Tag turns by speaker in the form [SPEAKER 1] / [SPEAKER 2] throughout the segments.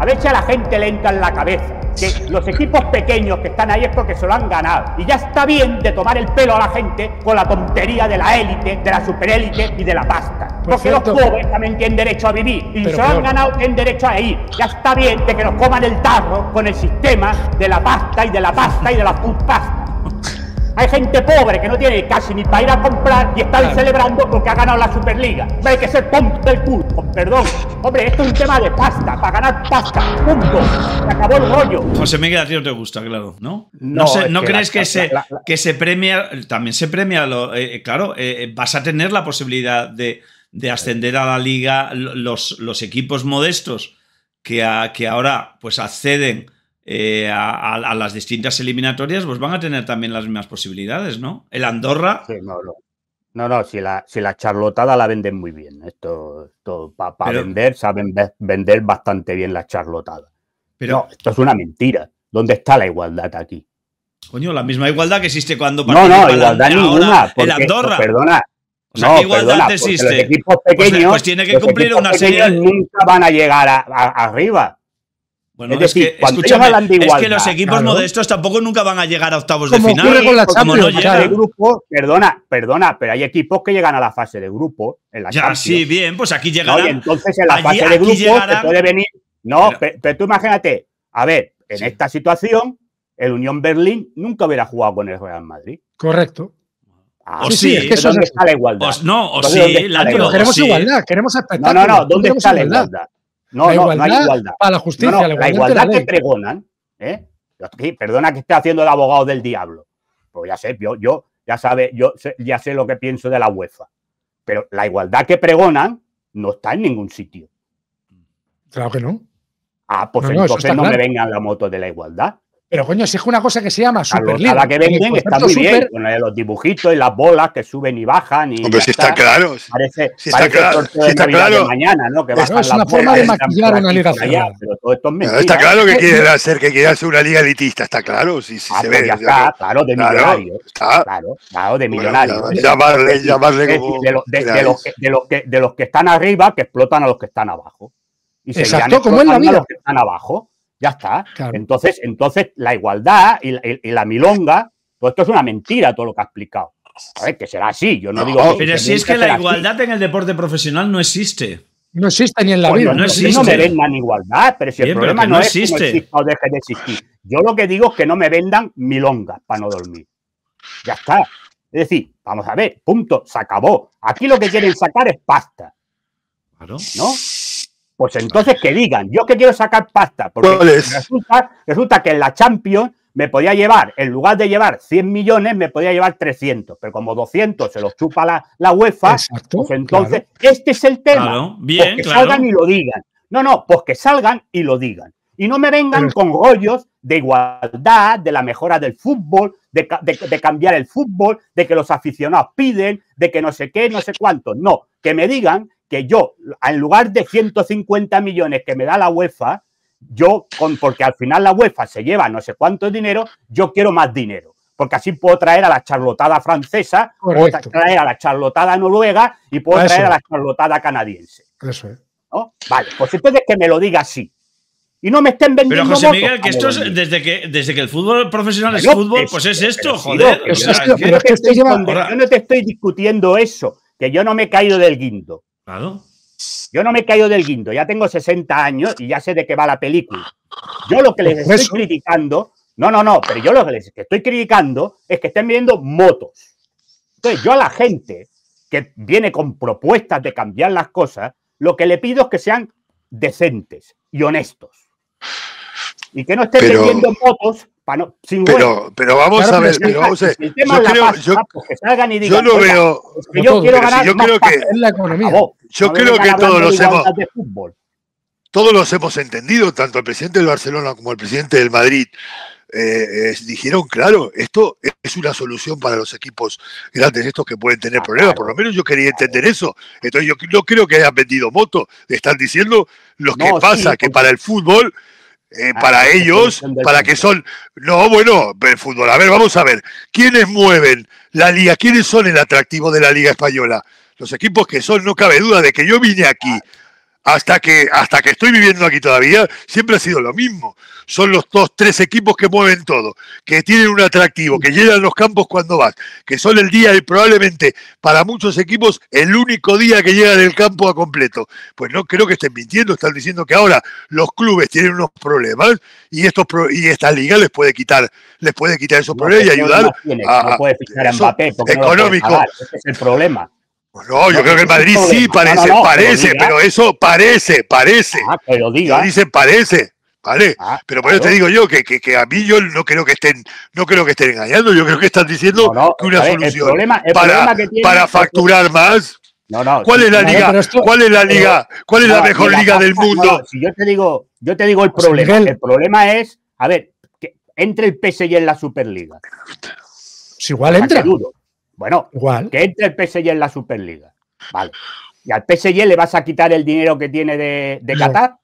[SPEAKER 1] A veces a la gente le entra en la cabeza que los equipos pequeños que están ahí es porque se lo han ganado. Y ya está bien de tomar el pelo a la gente con la tontería de la élite, de la superélite y de la pasta. porque los pobres también tienen derecho a vivir y se lo han ganado, tienen derecho a ir. Ya está bien de que nos coman el tarro con el sistema de la pasta y de la pasta y de la pasta. Hay gente pobre que no tiene casi ni para ir a comprar y están celebrando porque ha ganado la Superliga. Hay que ser punto del culo, perdón. Hombre, esto es un tema de pasta, para ganar pasta, punto. Se acabó el rollo.
[SPEAKER 2] José Miguel, a ti no te gusta, claro, ¿no? No, crees que, se, que se premia, también se premia, lo, eh, eh, claro, eh, vas a tener la posibilidad de, ascender a la liga los, los equipos modestos que, a, que ahora pues acceden eh, a, las distintas eliminatorias, pues van a tener también las mismas posibilidades, ¿no? El Andorra.
[SPEAKER 1] no, no. si la, si la charlotada la venden muy bien. Esto, esto para vender, saben vender bastante bien la charlotada.
[SPEAKER 2] Pero, esto es una
[SPEAKER 1] mentira. ¿Dónde está la igualdad aquí?
[SPEAKER 2] Coño, la misma igualdad que existe cuando No, no, igualdad ninguna. el pues, Andorra. perdona. O sea, no, ¿qué igualdad existe? Los equipos pues, pues, pequeños. Pues, tiene que cumplir una serie. Nunca
[SPEAKER 1] van a llegar arriba.
[SPEAKER 2] Bueno, es, que, es que los equipos modestos tampoco nunca van a llegar a octavos de final. Con la Champions,
[SPEAKER 1] perdona, perdona, pero hay equipos que llegan a la fase de grupo en la Ya, sí,
[SPEAKER 2] bien, pues aquí llegarán. entonces en la fase de grupo puede
[SPEAKER 1] venir. No, pero, tú imagínate, a ver, en esta situación, el Unión Berlín nunca hubiera jugado con el Real Madrid. Correcto. Ah, o sí, es que eso la igualdad? no, o sí, la, queremos igualdad,
[SPEAKER 3] queremos No, no, no, ¿dónde está la igualdad?
[SPEAKER 1] No, no, no hay igualdad. la
[SPEAKER 4] justicia, la igualdad, que pregonan.
[SPEAKER 3] ¿eh?
[SPEAKER 1] perdona que esté haciendo el abogado del diablo. Pues ya sé, yo, yo ya sabe, yo sé, ya sé lo que pienso de la UEFA. Pero la igualdad que pregonan no está en ningún sitio. Claro que no. Ah, pues entonces no me vengan la moto de la igualdad.
[SPEAKER 3] Pero coño, si es una cosa que se llama Superliga. A, la que
[SPEAKER 1] venden está muy bien, con los dibujitos y las bolas que suben y bajan. Y Hombre, si está, claro. Parece, si está claro. mañana, ¿no? Que es una forma de maquillar una liga
[SPEAKER 4] está claro que eh, quieren eh. hacer, que quieras hacer una liga elitista, está claro. Si, ah, se ve. está, claro, de millonarios.
[SPEAKER 1] Claro,
[SPEAKER 4] claro, de millonarios. llamarle, llamarle como. De,
[SPEAKER 1] los, que, están arriba, que explotan a los que están abajo. Y Exacto, como en la vida. A los que están abajo. Ya está. Entonces, entonces, la igualdad y la, milonga, todo esto es una mentira, todo lo que ha explicado. A ver, que será así, yo no, digo. Pero, si es que, la igualdad
[SPEAKER 2] en el deporte profesional no existe. No existe ni en la vida. no, existe. no me vendan
[SPEAKER 1] igualdad, pero si el problema no, existe. no Yo lo que digo es que no me vendan milongas para no dormir. Ya está. Es decir, vamos a ver, punto, se acabó. Aquí lo que quieren sacar es pasta. Claro. ¿No? Pues entonces que digan, yo que quiero sacar pasta, porque resulta, que en la Champions me podía llevar, en lugar de llevar 100 millones, me podía llevar 300, pero como 200 se los chupa la, UEFA, pues entonces este es el tema. Pues que salgan y lo digan. No, no, pues que salgan y lo digan. Y no me vengan con rollos de igualdad, de la mejora del fútbol, de, de, cambiar el fútbol, de que los aficionados piden, de que no sé qué, no sé cuánto. No, que me digan que yo, en lugar de 150 millones que me da la UEFA, yo, con, porque al final la UEFA se lleva no sé cuánto dinero, yo quiero más dinero. Porque así puedo traer a la charlotada francesa, puedo traer a la charlotada noruega y puedo traer a la charlotada canadiense. Vale, pues entonces que me lo diga así. Y no me estén vendiendo. Pero José Miguel, que esto es
[SPEAKER 2] desde que, desde que el fútbol profesional es fútbol, pues es esto,
[SPEAKER 1] joder. Yo no te estoy discutiendo eso, que yo no me he caído del guindo. Yo no me he caído del guindo, ya tengo 60 años y ya sé de qué va la película. Yo lo que les estoy criticando, no, no, no, pero yo lo que les estoy criticando es que estén viendo motos. Entonces, yo a la gente que viene con propuestas de cambiar las cosas, lo que le pido es que sean decentes y honestos. Y que no estén viendo vendiendo motos pero, pero vamos a ver, pero vamos a ver. yo creo, no veo. yo creo que,
[SPEAKER 4] yo creo que todos los hemos. Todos los hemos entendido, tanto el presidente del Barcelona como el presidente del Madrid. Eh, dijeron, claro, esto es una solución para los equipos grandes, estos que pueden tener ah, problemas. Por lo menos yo quería entender eso. Entonces yo no creo que hayan vendido moto. Están diciendo lo que pasa, que para el fútbol eh, ah, para ellos, para que son. No, bueno, el fútbol. A ver, vamos a ver. ¿Quiénes mueven la liga? ¿Quiénes son el atractivo de la Liga Española? Los equipos que son, no cabe duda de que yo vine aquí hasta que, hasta que estoy viviendo aquí todavía, siempre ha sido lo mismo. Son los dos, tres equipos que mueven todo, que tienen un atractivo, que a los campos cuando vas, que son el día y probablemente para muchos equipos el único día que llegan el campo a completo. Pues no creo que estén mintiendo, están diciendo que ahora los clubes tienen unos problemas y estos y esta liga les puede quitar, les puede quitar esos problemas y ayudar a, puede económico. es
[SPEAKER 1] el problema.
[SPEAKER 4] Pues no, yo creo que el Madrid sí parece, parece, pero, eso parece, parece. Ah, pero diga. dicen parece, ¿vale? Ah, pero por eso te digo yo que, a mí yo no creo que estén, no creo que estén engañando, yo creo que están diciendo que una solución el problema, para, facturar más. No, no, ¿Cuál, es la liga? ¿Cuál es la liga? ¿Cuál es la mejor liga del mundo?
[SPEAKER 1] si yo te digo, yo te digo el problema. El problema es, a ver, entre el PSG en la Superliga. igual entra. Bueno, que entre el PSG en la Superliga. ¿Y al PSG le vas a quitar el dinero que tiene de, de Qatar?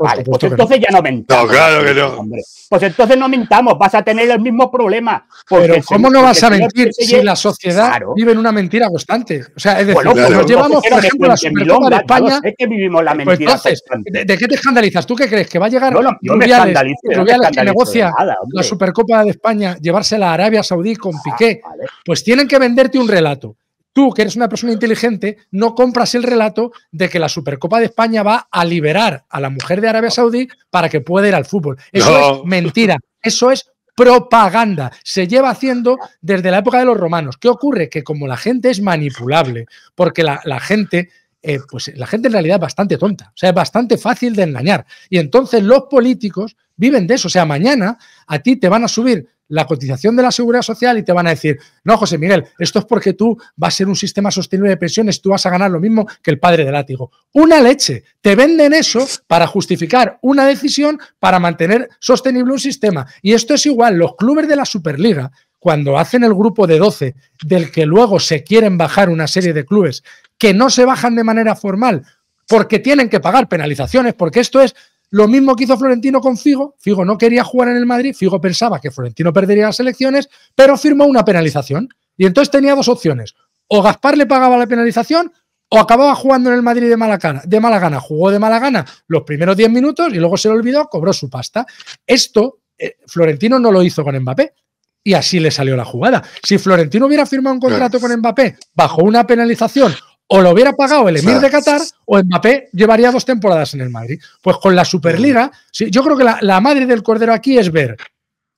[SPEAKER 4] vale, pues entonces
[SPEAKER 1] ya no mentamos.
[SPEAKER 3] No, claro que
[SPEAKER 4] no.
[SPEAKER 1] Pues entonces no mentamos, vas a tener el mismo problema. Pero ¿cómo no vas a mentir si la
[SPEAKER 3] sociedad vive en una mentira constante? O sea, es decir, nos llevamos, por ejemplo, la Supercopa de España. Es que vivimos la pues mentira. Pues entonces, ¿de, qué te escandalizas? ¿Tú qué crees? ¿Que va a llegar a no, que negocia la Supercopa de España, llevársela a Arabia Saudí con ah, Piqué? Pues tienen que venderte un relato tú, que eres una persona inteligente, no compras el relato de que la Supercopa de España va a liberar a la mujer de Arabia Saudí para que pueda ir al fútbol. Eso es mentira. Eso es propaganda. Se lleva haciendo desde la época de los romanos. ¿Qué ocurre? Que como la gente es manipulable, porque la, gente eh, pues la gente en realidad es bastante tonta, o sea, es bastante fácil de engañar. Y entonces los políticos viven de eso, o sea, mañana a ti te van a subir la cotización de la seguridad social y te van a decir, no, José Miguel, esto es porque tú vas a ser un sistema sostenible de pensiones, tú vas a ganar lo mismo que el padre del látigo. Una leche, te venden eso para justificar una decisión para mantener sostenible un sistema. Y esto es igual, los clubes de la Superliga, cuando hacen el grupo de 12, del que luego se quieren bajar una serie de clubes, que no se bajan de manera formal porque tienen que pagar penalizaciones, porque esto es lo mismo que hizo Florentino con Figo. Figo no quería jugar en el Madrid. Figo pensaba que Florentino perdería las elecciones, pero firmó una penalización. Y entonces tenía dos opciones. O Gaspar le pagaba la penalización o acababa jugando en el Madrid de mala, gana, de mala gana. Jugó de mala gana los primeros 10 minutos y luego se le olvidó, cobró su pasta. Esto eh, Florentino no lo hizo con Mbappé. Y así le salió la jugada. Si Florentino hubiera firmado un contrato con Mbappé bajo una penalización o lo hubiera pagado el Emir de Qatar o Mbappé llevaría dos temporadas en el Madrid. Pues con la Superliga, yo creo que la, madre del cordero aquí es ver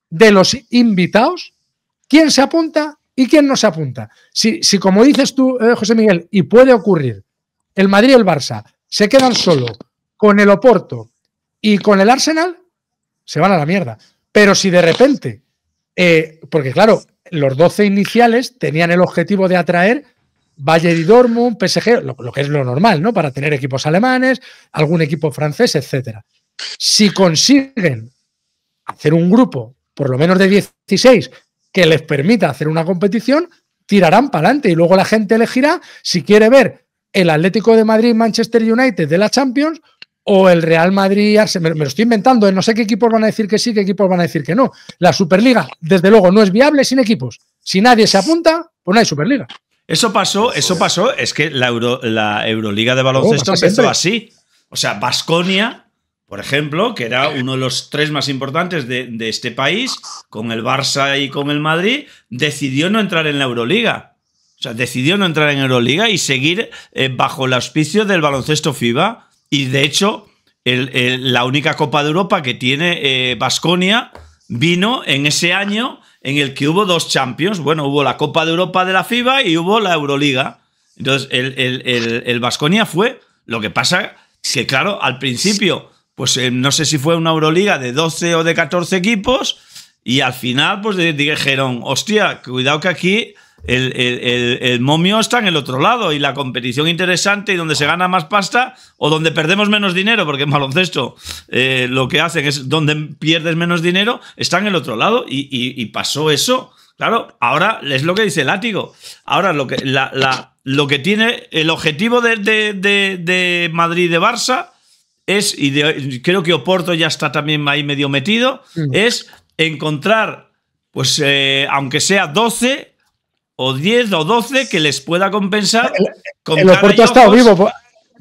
[SPEAKER 3] de los invitados quién se apunta y quién no se apunta. Si, si como dices tú, eh, José Miguel, y puede ocurrir, el Madrid y el Barça se quedan solo con el Oporto y con el Arsenal, se van a la mierda. Pero si de repente, eh, porque claro, los 12 iniciales tenían el objetivo de atraer Valle y Dortmund, PSG, lo, que es lo normal, ¿no? Para tener equipos alemanes, algún equipo francés, etc. Si consiguen hacer un grupo, por lo menos de 16, que les permita hacer una competición, tirarán para adelante y luego la gente elegirá si quiere ver el Atlético de Madrid Manchester United de la Champions o el Real Madrid Me, lo estoy inventando, ¿eh? no sé qué equipos van a decir que sí, qué equipos van a decir que no. La Superliga, desde luego, no es viable sin equipos. Si nadie se apunta, pues no hay Superliga.
[SPEAKER 2] Eso pasó, eso pasó. Es que la, la Euroliga de oh, baloncesto empezó así. O sea, Basconia, por ejemplo, que era uno de los tres más importantes de, este país, con el Barça y con el Madrid, decidió no entrar en la Euroliga. O sea, decidió no entrar en Euroliga y seguir eh, bajo el auspicio del baloncesto FIBA. Y de hecho, la única Copa de Europa que tiene eh, Basconia vino en ese año en el que hubo dos Champions. Bueno, hubo la Copa de Europa de la FIBA y hubo la Euroliga. Entonces, el, el, Vasconia fue. Lo que pasa que, claro, al principio, pues eh, no sé si fue una Euroliga de 12 o de 14 equipos. Y al final, pues Gerón... hostia, cuidado que aquí el, momio está en el otro lado y la competición interesante y donde se gana más pasta o donde perdemos menos dinero, porque en baloncesto eh, lo que hacen es donde pierdes menos dinero, está en el otro lado y, pasó eso. Claro, ahora es lo que dice el látigo. Ahora lo que, la, lo que tiene el objetivo de, de, de, de Madrid de Barça es, y creo que Oporto ya está también ahí medio metido, mm. es encontrar, pues eh, aunque sea 12 o 10 o 12 que les pueda compensar. El, con el ha estado vivo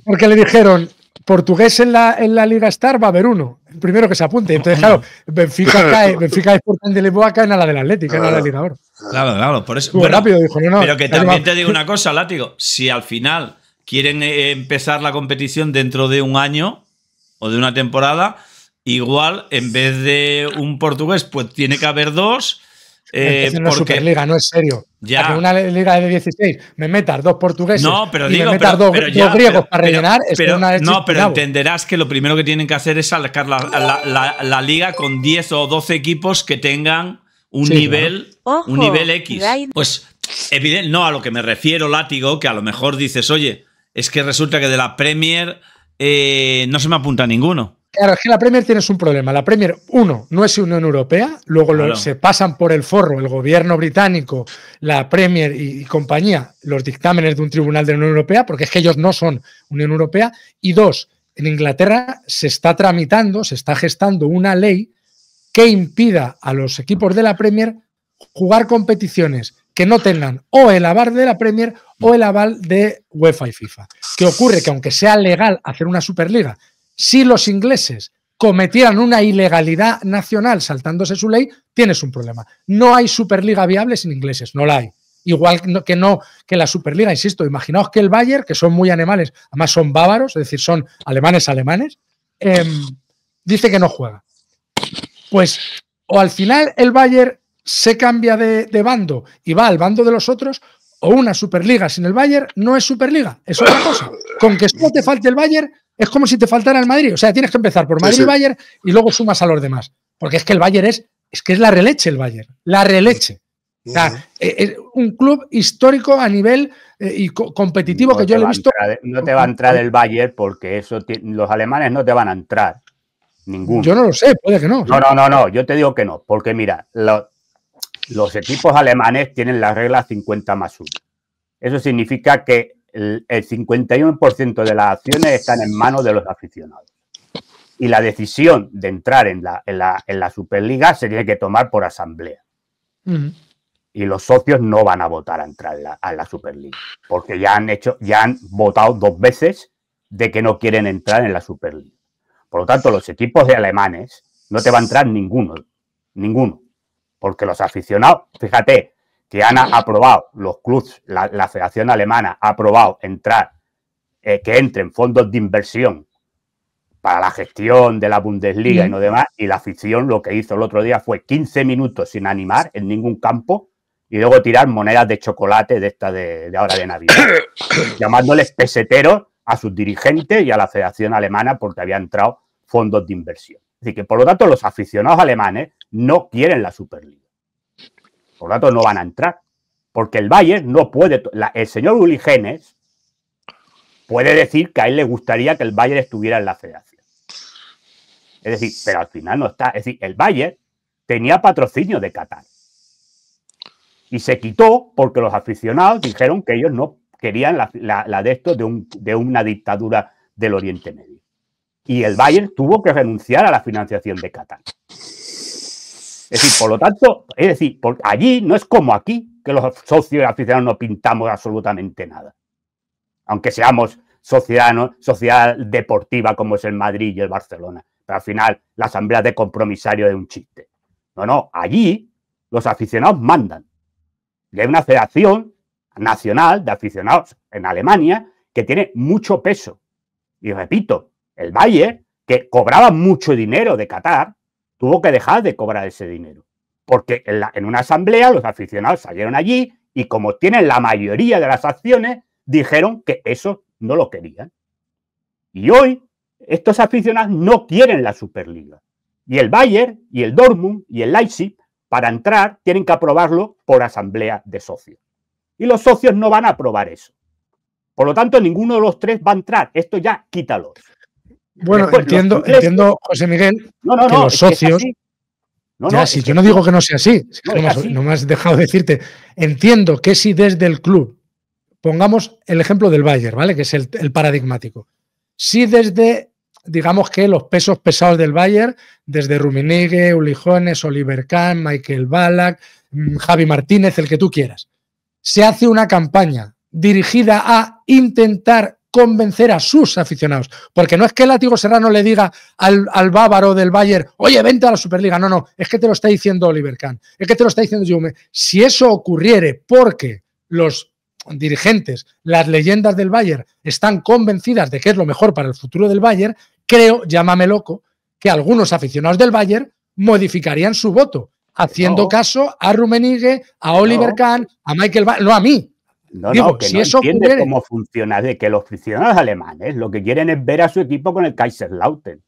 [SPEAKER 3] porque le dijeron portugués en la, en la Liga Star va a haber uno, el primero que se apunte. Entonces, claro, Benfica cae, Benfica y de Lisboa caer a la del Atlético, claro. la de la Liga Claro, claro, por eso. Bueno, rápido, dijo, no, no, pero que también te digo una
[SPEAKER 2] cosa, Látigo, si al final quieren eh, empezar la competición dentro de un año o de una temporada, igual en vez de un portugués, pues tiene que haber dos es eh, una Superliga,
[SPEAKER 3] no es serio. Ya. una liga de 16 me metas dos portugueses no, pero me metas dos, griegos para rellenar. no, pero
[SPEAKER 2] entenderás que lo primero que tienen que hacer es sacar la, liga con 10 o 12 equipos que tengan un nivel un nivel X. Pues evidente, no a lo que me refiero, látigo, que a lo mejor dices, oye, es que resulta que de la Premier eh, no se me apunta ninguno.
[SPEAKER 3] Claro, es que la Premier tienes un problema. La Premier, uno, no es Unión Europea, luego se pasan por el forro el gobierno británico, la Premier y, compañía, los dictámenes de un tribunal de la Unión Europea, porque es que ellos no son Unión Europea. Y dos, en Inglaterra se está tramitando, se está gestando una ley que impida a los equipos de la Premier jugar competiciones que no tengan o el aval de la Premier o el aval de UEFA y FIFA. ¿Qué ocurre? Que aunque sea legal hacer una Superliga si los ingleses cometieran una ilegalidad nacional saltándose su ley, tienes un problema. No hay Superliga viable sin ingleses, no la hay. Igual que no que la Superliga, insisto, imaginaos que el Bayern, que son muy animales, además son bávaros, es decir, son alemanes alemanes, em, dice que no juega. Pues o al final el Bayern se cambia de, de bando y va al bando de los otros, o una Superliga sin el Bayern no es Superliga, es otra cosa. Con que solo te falte el Bayern es como si te faltara el Madrid. O sea, tienes que empezar por Madrid y Bayern y luego sumas a los demás. Porque es que el Bayern es, es que es la releche el Bayern, la releche. O sea, eh, es un club histórico a nivel eh, y competitivo que yo le he visto. no
[SPEAKER 1] te va a entrar el Bayern porque eso los alemanes no te van a entrar. Ninguno. Yo no
[SPEAKER 3] lo sé, puede que no. No, no, no,
[SPEAKER 1] no. Yo te digo que no. Porque mira, lo, los equipos alemanes tienen la regla 50 más 1. Eso significa que el, 51% de las acciones están en manos de los aficionados. Y la decisión de entrar en la, en la, Superliga se tiene que tomar por asamblea. Y los socios no van a votar a entrar a la Superliga, porque ya han, hecho, ya han votado dos veces de que no quieren entrar en la Superliga. Por lo tanto, los equipos de alemanes no te va a entrar ninguno, ninguno porque los aficionados, fíjate, que han aprobado, los clubs, la, Federación Alemana ha aprobado entrar, eh, que entren fondos de inversión para la gestión de la Bundesliga y no demás, y la afición lo que hizo el otro día fue 15 minutos sin animar en ningún campo y luego tirar monedas de chocolate de esta de, de ahora de Navidad, llamándoles peseteros a sus dirigentes y a la Federación Alemana porque había entrado fondos de inversión. Así que, por lo tanto, los aficionados alemanes no quieren la Superliga. Por lo tanto, no van a entrar. Porque el Bayern no puede. el señor Uli Genes puede decir que a él le gustaría que el Bayern estuviera en la federación. Es decir, pero al final no está. Es decir, el Bayern tenía patrocinio de Qatar. Y se quitó porque los aficionados dijeron que ellos no querían la, de esto de, de una dictadura del Oriente Medio. Y el Bayern tuvo que renunciar a la financiación de Qatar. Es decir, por lo tanto, es decir, por, allí no es como aquí, que los socios y aficionados no pintamos absolutamente nada. Aunque seamos sociedad, deportiva como es el Madrid y el Barcelona. Pero al final, la asamblea de compromisario es un chiste. No, no, allí los aficionados mandan. Y hay una federación nacional de aficionados en Alemania que tiene mucho peso. Y repito, el Bayern, que cobraba mucho dinero de Qatar, tuvo que dejar de cobrar ese dinero. Porque en, una asamblea los aficionados salieron allí y como tienen la mayoría de las acciones, dijeron que eso no lo querían. Y hoy estos aficionados no quieren la Superliga. Y el Bayern y el Dortmund y el Leipzig para entrar tienen que aprobarlo por asamblea de socios. Y los socios no van a aprobar eso. Por lo tanto, ninguno de los tres va a entrar. Esto ya quítalo.
[SPEAKER 3] Bueno, entiendo, entiendo, José Miguel,
[SPEAKER 1] que los socios.
[SPEAKER 3] ya, si yo no digo que no sea así, no, me has, dejado decirte. Entiendo que si desde el club, pongamos el ejemplo del Bayern, ¿vale? Que es el, paradigmático. Si desde, digamos que los pesos pesados del Bayern, desde Ruminigue, Ulijones, Oliver Kahn, Michael Ballack, mm, Javi Martínez, el que tú quieras, se hace una campaña dirigida a intentar convencer a sus aficionados. Porque no es que el látigo Serrano le diga al, bávaro del Bayern, oye, vente a la Superliga. No, no, es que te lo está diciendo Oliver Kahn, es que te lo está diciendo Jume. Si eso ocurriere porque los dirigentes, las leyendas del Bayern están convencidas de que es lo mejor para el futuro del Bayern, creo, llámame loco, que algunos aficionados del Bayern modificarían su voto, haciendo caso a Rumenigue, a Oliver Kahn,
[SPEAKER 1] a Michael, no a
[SPEAKER 3] mí, no, Digo, no, que no entiende cómo
[SPEAKER 1] funciona, de que los aficionados alemanes lo que quieren es ver a su equipo con el Kaiserslautern.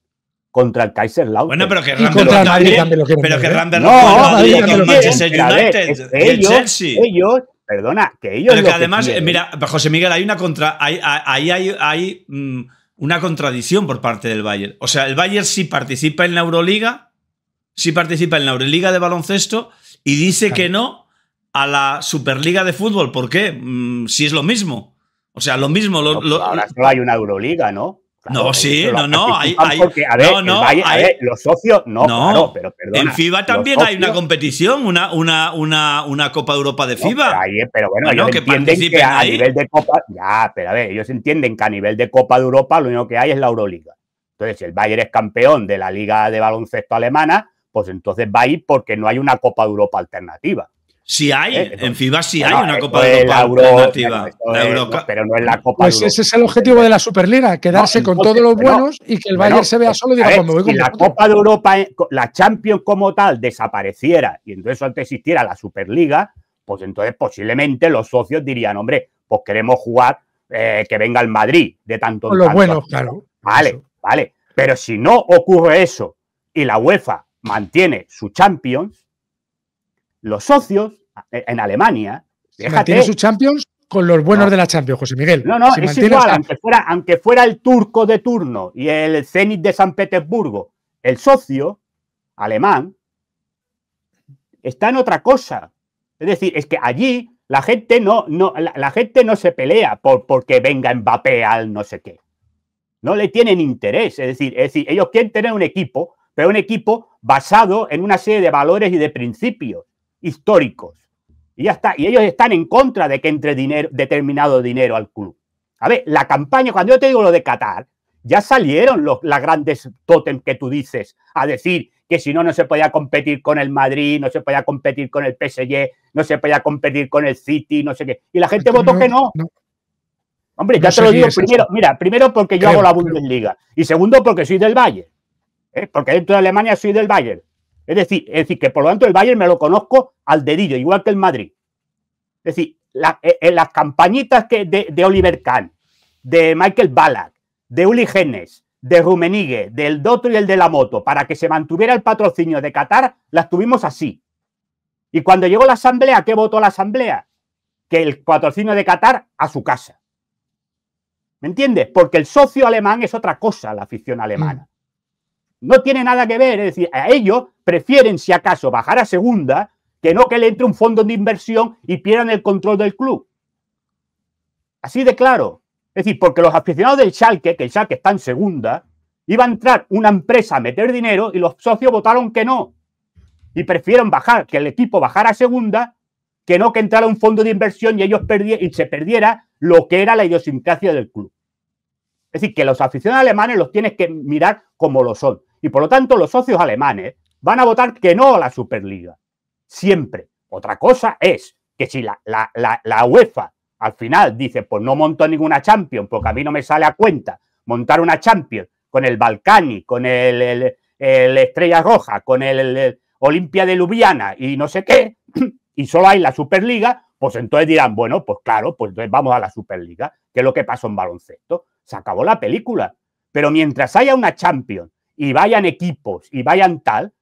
[SPEAKER 1] Contra el Kaiserslautern. Bueno, pero que Rambert no pero que Rambert no,
[SPEAKER 2] Madrid, ¿eh? con el Manchester United y el Chelsea.
[SPEAKER 1] Ellos, perdona, que ellos. Pero que además, eh, mira,
[SPEAKER 2] José Miguel, hay una contra. Ahí hay, hay, hay, mm, hay, una contradicción por parte del Bayern. O sea, el Bayern sí participa en la Euroliga, sí participa en la Euroliga de baloncesto y dice que no a la Superliga de Fútbol. ¿Por qué? Mm, si es lo mismo. O sea, lo mismo. Lo, no, pues solo hay una Euroliga, ¿no? no, sí, no, no. no, no, los socios, no, no pero perdón. En FIBA también hay una competición, una, una, una, una Copa Europa
[SPEAKER 1] de FIBA. Pero, bueno, que entienden que a nivel de Copa, ya, pero a ver, ellos entienden que a nivel de Copa de Europa lo único que hay es la Euroliga. Entonces, si el Bayern es campeón de la Liga de Baloncesto Alemana, pues entonces va a ir porque no hay una Copa de Europa alternativa.
[SPEAKER 2] Si hay, eh, en FIBA si hay una Copa de Europa pero no es la Copa Pues Europa. ese
[SPEAKER 3] es el objetivo de la Superliga, quedarse con todos los buenos y que el Bayern se vea eh, solo y pues la Copa de Europa, eh,
[SPEAKER 1] la Champions como tal, desapareciera y entonces antes existiera la Superliga, pues entonces posiblemente los socios dirían, hombre, pues queremos jugar que venga el Madrid de tanto Los buenos, claro. Vale, vale. Pero si no ocurre eso y la UEFA mantiene su Champions, los socios eh, en Alemania.
[SPEAKER 3] Déjate, sus Champions con los buenos de la Champions, José Miguel. No, no, es igual, aunque
[SPEAKER 1] fuera, aunque fuera el turco de turno y el Zenit de San Petersburgo, el socio alemán está en otra cosa. Es decir, es que allí la gente no, no, la, gente no se pelea por porque venga Mbappé al no sé qué. No le tienen interés. Es decir, es decir, ellos quieren tener un equipo, pero un equipo basado en una serie de valores y de principios históricos. Y ya está. Y ellos están en contra de que entre dinero, determinado dinero al club. A ver, la campaña, cuando yo te digo lo de Qatar, ya salieron los las grandes tótem que tú dices a decir que si no, no se podía competir con el Madrid, no se podía competir con el PSG, no se podía competir con el City, no sé qué. Y la gente votó que no. Hombre, ya te lo digo primero, mira, primero porque yo hago la Bundesliga y segundo porque soy del Bayern, ¿eh? Porque dentro de Alemania soy del Bayern. Es decir, es decir, que por lo tanto el Bayern me lo conozco al dedillo, igual que el Madrid. Es decir, en eh, eh, las campañitas que de, Oliver Kahn, de Michael Ballack, de Uli Genes, de Rumenigue, del Dotto y el de la moto, para que se mantuviera el patrocinio de Qatar, las tuvimos así. Y cuando llegó la asamblea, ¿qué votó la asamblea? Que el patrocinio de Qatar a su casa. ¿Me entiendes? Porque el socio alemán es otra cosa, la afición alemana. Mm no tiene nada que ver, es decir, a ellos prefieren si acaso bajar a segunda que no que le entre un fondo de inversión y pierdan el control del club. Así de claro. Es decir, porque los aficionados del Schalke, que el Schalke está en segunda, iba a entrar una empresa a meter dinero y los socios votaron que no. Y prefieron bajar, que el equipo bajara a segunda, que no que entrara un fondo de inversión y ellos y se perdiera lo que era la idiosincrasia del club. Es decir, que los aficionados alemanes los tienes que mirar como lo son. Y por lo tanto, los socios alemanes van a votar que no a la Superliga. Siempre. Otra cosa es que si la, UEFA al final dice, pues no monto ninguna Champions, porque a mí no me sale a cuenta montar una Champions con el Balcani, con el, Estrella Roja, con el, Olimpia de Ljubljana y no sé qué, y solo hay la Superliga, pues entonces dirán, bueno, pues claro, pues entonces vamos a la Superliga, que es lo que pasó en baloncesto se acabó la película. Pero mientras haya una Champions y vayan equipos y vayan tal,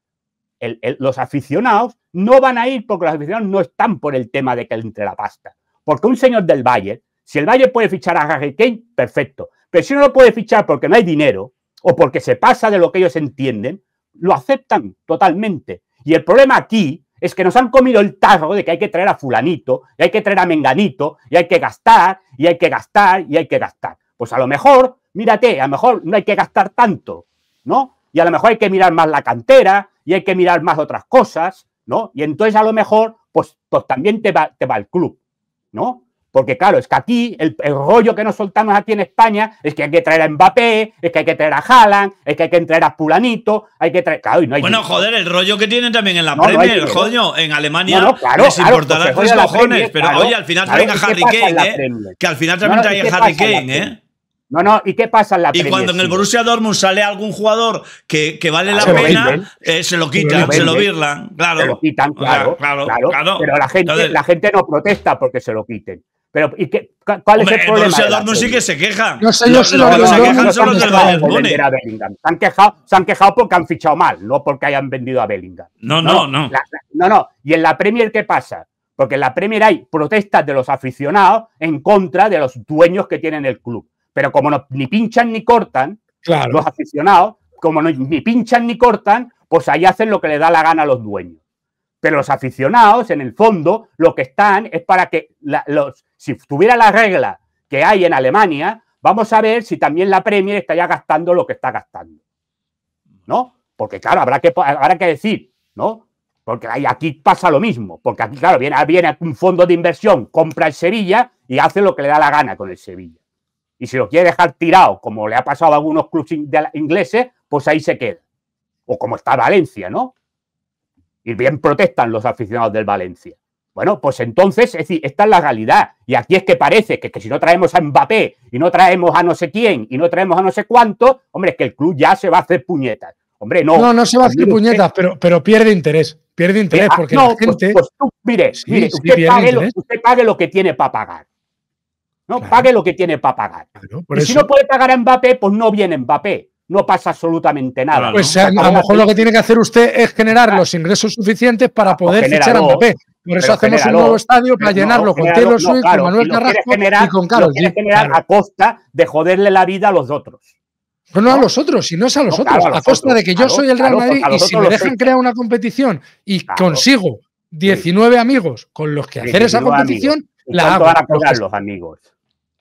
[SPEAKER 1] los aficionados no van a ir porque los aficionados no están por el tema de que entre la pasta. Porque un señor del Bayern, si el Valle puede fichar a Harry Kane, perfecto. Pero si no lo puede fichar porque no hay dinero o porque se pasa de lo que ellos entienden, lo aceptan totalmente. Y el problema aquí es que nos han comido el tarro de que hay que traer a fulanito, y hay que traer a menganito, y hay que gastar, y hay que gastar, y hay que gastar. Pues a lo mejor, mírate, a lo mejor no hay que gastar tanto, ¿no? Y a lo mejor hay que mirar más la cantera y hay que mirar más otras cosas, ¿no? Y entonces a lo mejor, pues, pues también te va, te va el club, ¿no? Porque claro, es que aquí el, rollo que nos soltamos aquí en España es que hay que traer a Mbappé, es que hay que traer a Haaland, es que hay que traer a Pulanito, hay que traer... bueno,
[SPEAKER 2] joder, el rollo que tienen también en la Premier, en Alemania no, claro, les pues pero oye, al final traen a Harry Kane, ¿eh? Que al final también trae a Harry Kane, ¿eh?
[SPEAKER 1] No, no, ¿y qué pasa en la Premier? Y cuando en el
[SPEAKER 2] Borussia Dortmund sale algún jugador que, vale la ah, pena, eh, se lo quitan, se lo, virlan, claro. Se lo quitan, claro, claro, claro, Pero la gente, la
[SPEAKER 1] gente no protesta porque se lo quiten. Pero, ¿y qué, ¿cuál es el problema? El Dortmund sí
[SPEAKER 2] que se queja. No sé, los, se
[SPEAKER 1] quejan solo los del Bayern Se han, quejado, se han quejado porque han fichado mal, no porque hayan vendido a Bellingham. No, no, no. no, no. ¿Y en la Premier qué pasa? Porque en la Premier hay protestas de los aficionados en contra de los dueños que tienen el club. Pero como ni pinchan ni cortan, los aficionados, como no, ni pinchan ni cortan, pues ahí hacen lo que le da la gana a los dueños. Pero los aficionados, en el fondo, lo que están es para que los, si tuviera la regla que hay en Alemania, vamos a ver si también la Premier está ya gastando lo que está gastando. ¿No? Porque claro, habrá que, habrá que decir, ¿no? Porque aquí pasa lo mismo, porque aquí, claro, viene, viene un fondo de inversión, compra el Sevilla y hace lo que le da la gana con el Sevilla. Y si lo quiere dejar tirado, como le ha pasado a algunos clubes ingleses, pues ahí se queda. O como está Valencia, ¿no? Y bien protestan los aficionados del Valencia. Bueno, pues entonces, es decir, esta es la realidad. Y aquí es que parece que, si no traemos a Mbappé y no traemos a no sé quién y no traemos a no sé cuánto, hombre, es que el club ya se va a hacer puñetas. Hombre, no.
[SPEAKER 3] No, se va a hacer puñetas, pero, pero pierde interés. Pierde eh, interés ah, porque no, pues, gente. Pues tú, mire, mire
[SPEAKER 1] usted pague lo que tiene para pagar. No, pague lo que tiene para pagar. si no puede pagar a Mbappé, pues no viene Mbappé. No pasa absolutamente nada. Pues, a, lo mejor lo que
[SPEAKER 3] tiene que hacer usted es generar ah. los ingresos suficientes para poder pues fichar a Mbappé. Por eso hacemos un nuevo estadio para llenarlo con Taylor Swift, con Manuel Carrasco y con Carlos. a costa de joderle la
[SPEAKER 1] vida a los otros.
[SPEAKER 3] No, pues no, a los otros, sino es a los otros, a, costa de que yo soy el Real Madrid y si me dejan crear una competición y consigo 19 amigos con los que hacer esa competición, la para cobrar los amigos?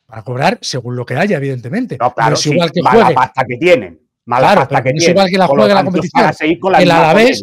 [SPEAKER 3] Para cobrar según lo que haya, evidentemente. No, claro, igual que Mala pasta que tienen. Mala pasta que tienen. es igual que la juegue la competición. Con la vez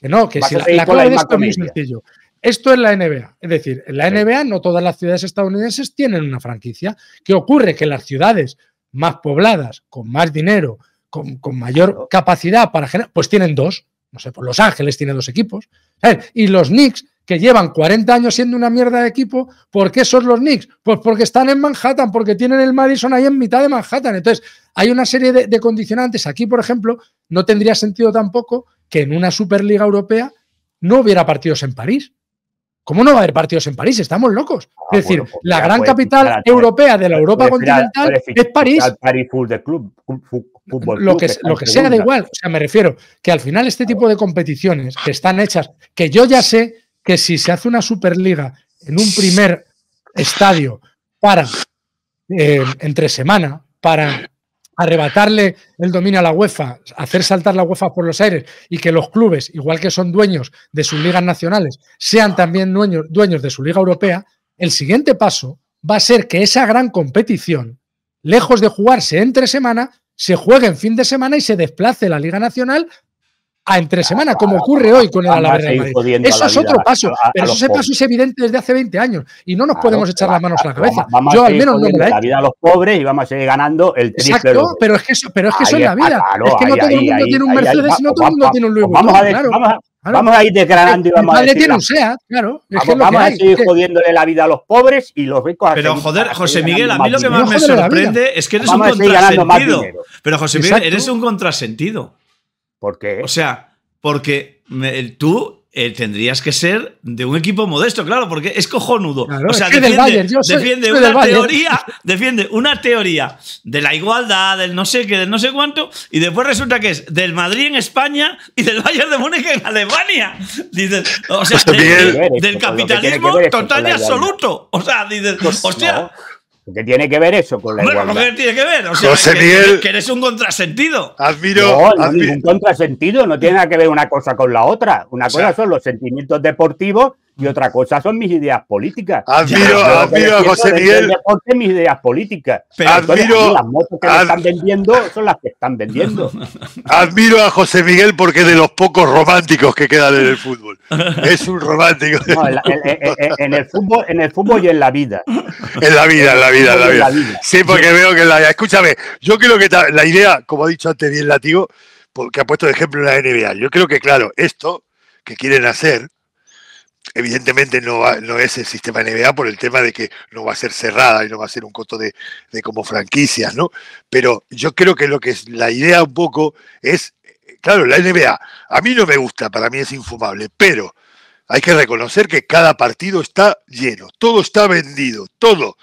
[SPEAKER 3] Que no, que si la, la clave de esto es muy sencillo. Esto es la NBA. Es decir, en la NBA no todas las ciudades estadounidenses tienen una franquicia. ¿Qué ocurre? Que las ciudades más pobladas, con más dinero, con, con mayor capacidad para generar, pues tienen dos. No sé, pues Los Ángeles tiene dos equipos. ¿sabes? Eh, y los Knicks que llevan 40 años siendo una mierda de equipo, ¿por qué son los Knicks? Pues porque están en Manhattan, porque tienen el Madison ahí en mitad de Manhattan. Entonces, hay una serie de, condicionantes. Aquí, por ejemplo, no tendría sentido tampoco que en una Superliga Europea no hubiera partidos en París. ¿Cómo no va a haber partidos en París? Estamos locos. Ah, es decir, pues la gran pues, capital europea de la Europa continental es París. lo que, lo que sea, da igual. O sea, me refiero que al final este tipo de competiciones que están hechas, que yo ya sé que si se hace una Superliga en un primer estadio para eh, entre semana, para arrebatarle el dominio a la UEFA, hacer saltar la UEFA por los aires y que los clubes, igual que son dueños de sus ligas nacionales, sean también dueños, dueños de su liga europea, el siguiente paso va a ser que esa gran competición, lejos de jugarse entre semana, se juegue en fin de semana y se desplace la Liga Nacional a entre semana, como ocurre hoy con el Real Madrid. Eso es otro paso, pero ese paso es evidente desde hace 20 años y no nos podemos echar las manos a la cabeza. Yo al menos no me la La vida a los pobres
[SPEAKER 1] y vamos a seguir ganando el
[SPEAKER 3] triple. Exacto, pero es que eso, pero es que eso es la vida. es que no todo el mundo tiene un Mercedes y no pues todo el mundo tiene un Louis pues vamos a Vamos a... ir desgranando y vamos a decir claro. vamos, a seguir jodiéndole
[SPEAKER 1] la vida a los pobres y los ricos a Pero joder, José Miguel, a mí lo que más me sorprende es que eres un contrasentido. Pero José Miguel,
[SPEAKER 2] eres un contrasentido. O sea, porque tú eh, tendrías que ser de un equipo modesto, claro, porque es cojonudo. o sea, defiende, una teoría, defiende una teoría de la igualdad, del no sé qué, del no sé cuánto, y después resulta que es del Madrid en España y del Bayern de Múnich en Alemania. Dices, o sea, pues del, pues capitalismo total y absoluto. O sea, dices, hostia. Pues
[SPEAKER 1] ¿Qué tiene que ver eso con la igualdad?
[SPEAKER 2] ¿Qué tiene que ver? O que, eres un contrasentido. Admiro. No, no
[SPEAKER 1] contrasentido. No tiene nada que ver una cosa con la otra. Una cosa son los sentimientos deportivos y otra cosa son mis ideas políticas. Admiro, a José Miguel. porque mis ideas políticas. admiro, vendiendo son las que están vendiendo.
[SPEAKER 4] Admiro a José Miguel porque es de los pocos románticos que quedan en el fútbol. Es un romántico.
[SPEAKER 1] en, el fútbol,
[SPEAKER 4] en el fútbol y en la vida. En la vida, en la vida, en la vida. Sí, porque veo que en la vida. Escúchame, yo creo que la idea, como ha dicho antes bien Latigo, porque ha puesto de ejemplo la NBA. Yo creo que, claro, esto que quieren hacer Evidentemente no, es el sistema NBA por el tema de que no va a ser cerrada y no va a ser un coto de, de como franquicias, ¿no? Pero yo creo que lo que es la idea un poco es, claro, la NBA, a mí no me gusta, para mí es infumable, pero hay que reconocer que cada partido está lleno, todo está vendido, todo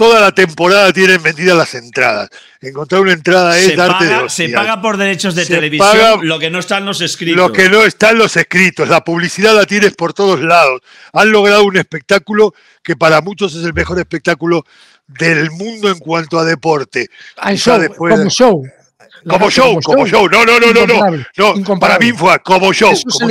[SPEAKER 4] toda la temporada tienen vendidas las entradas. Encontrar una entrada es darte Se paga por
[SPEAKER 2] derechos de televisión lo que no están los escritos. Lo que
[SPEAKER 4] no están los escritos. La publicidad la tienes por todos lados. Han logrado un espectáculo que para muchos es el mejor espectáculo del mundo en cuanto a deporte. como show como show, como show, No, no, no, no, no. Para mí fue como show. como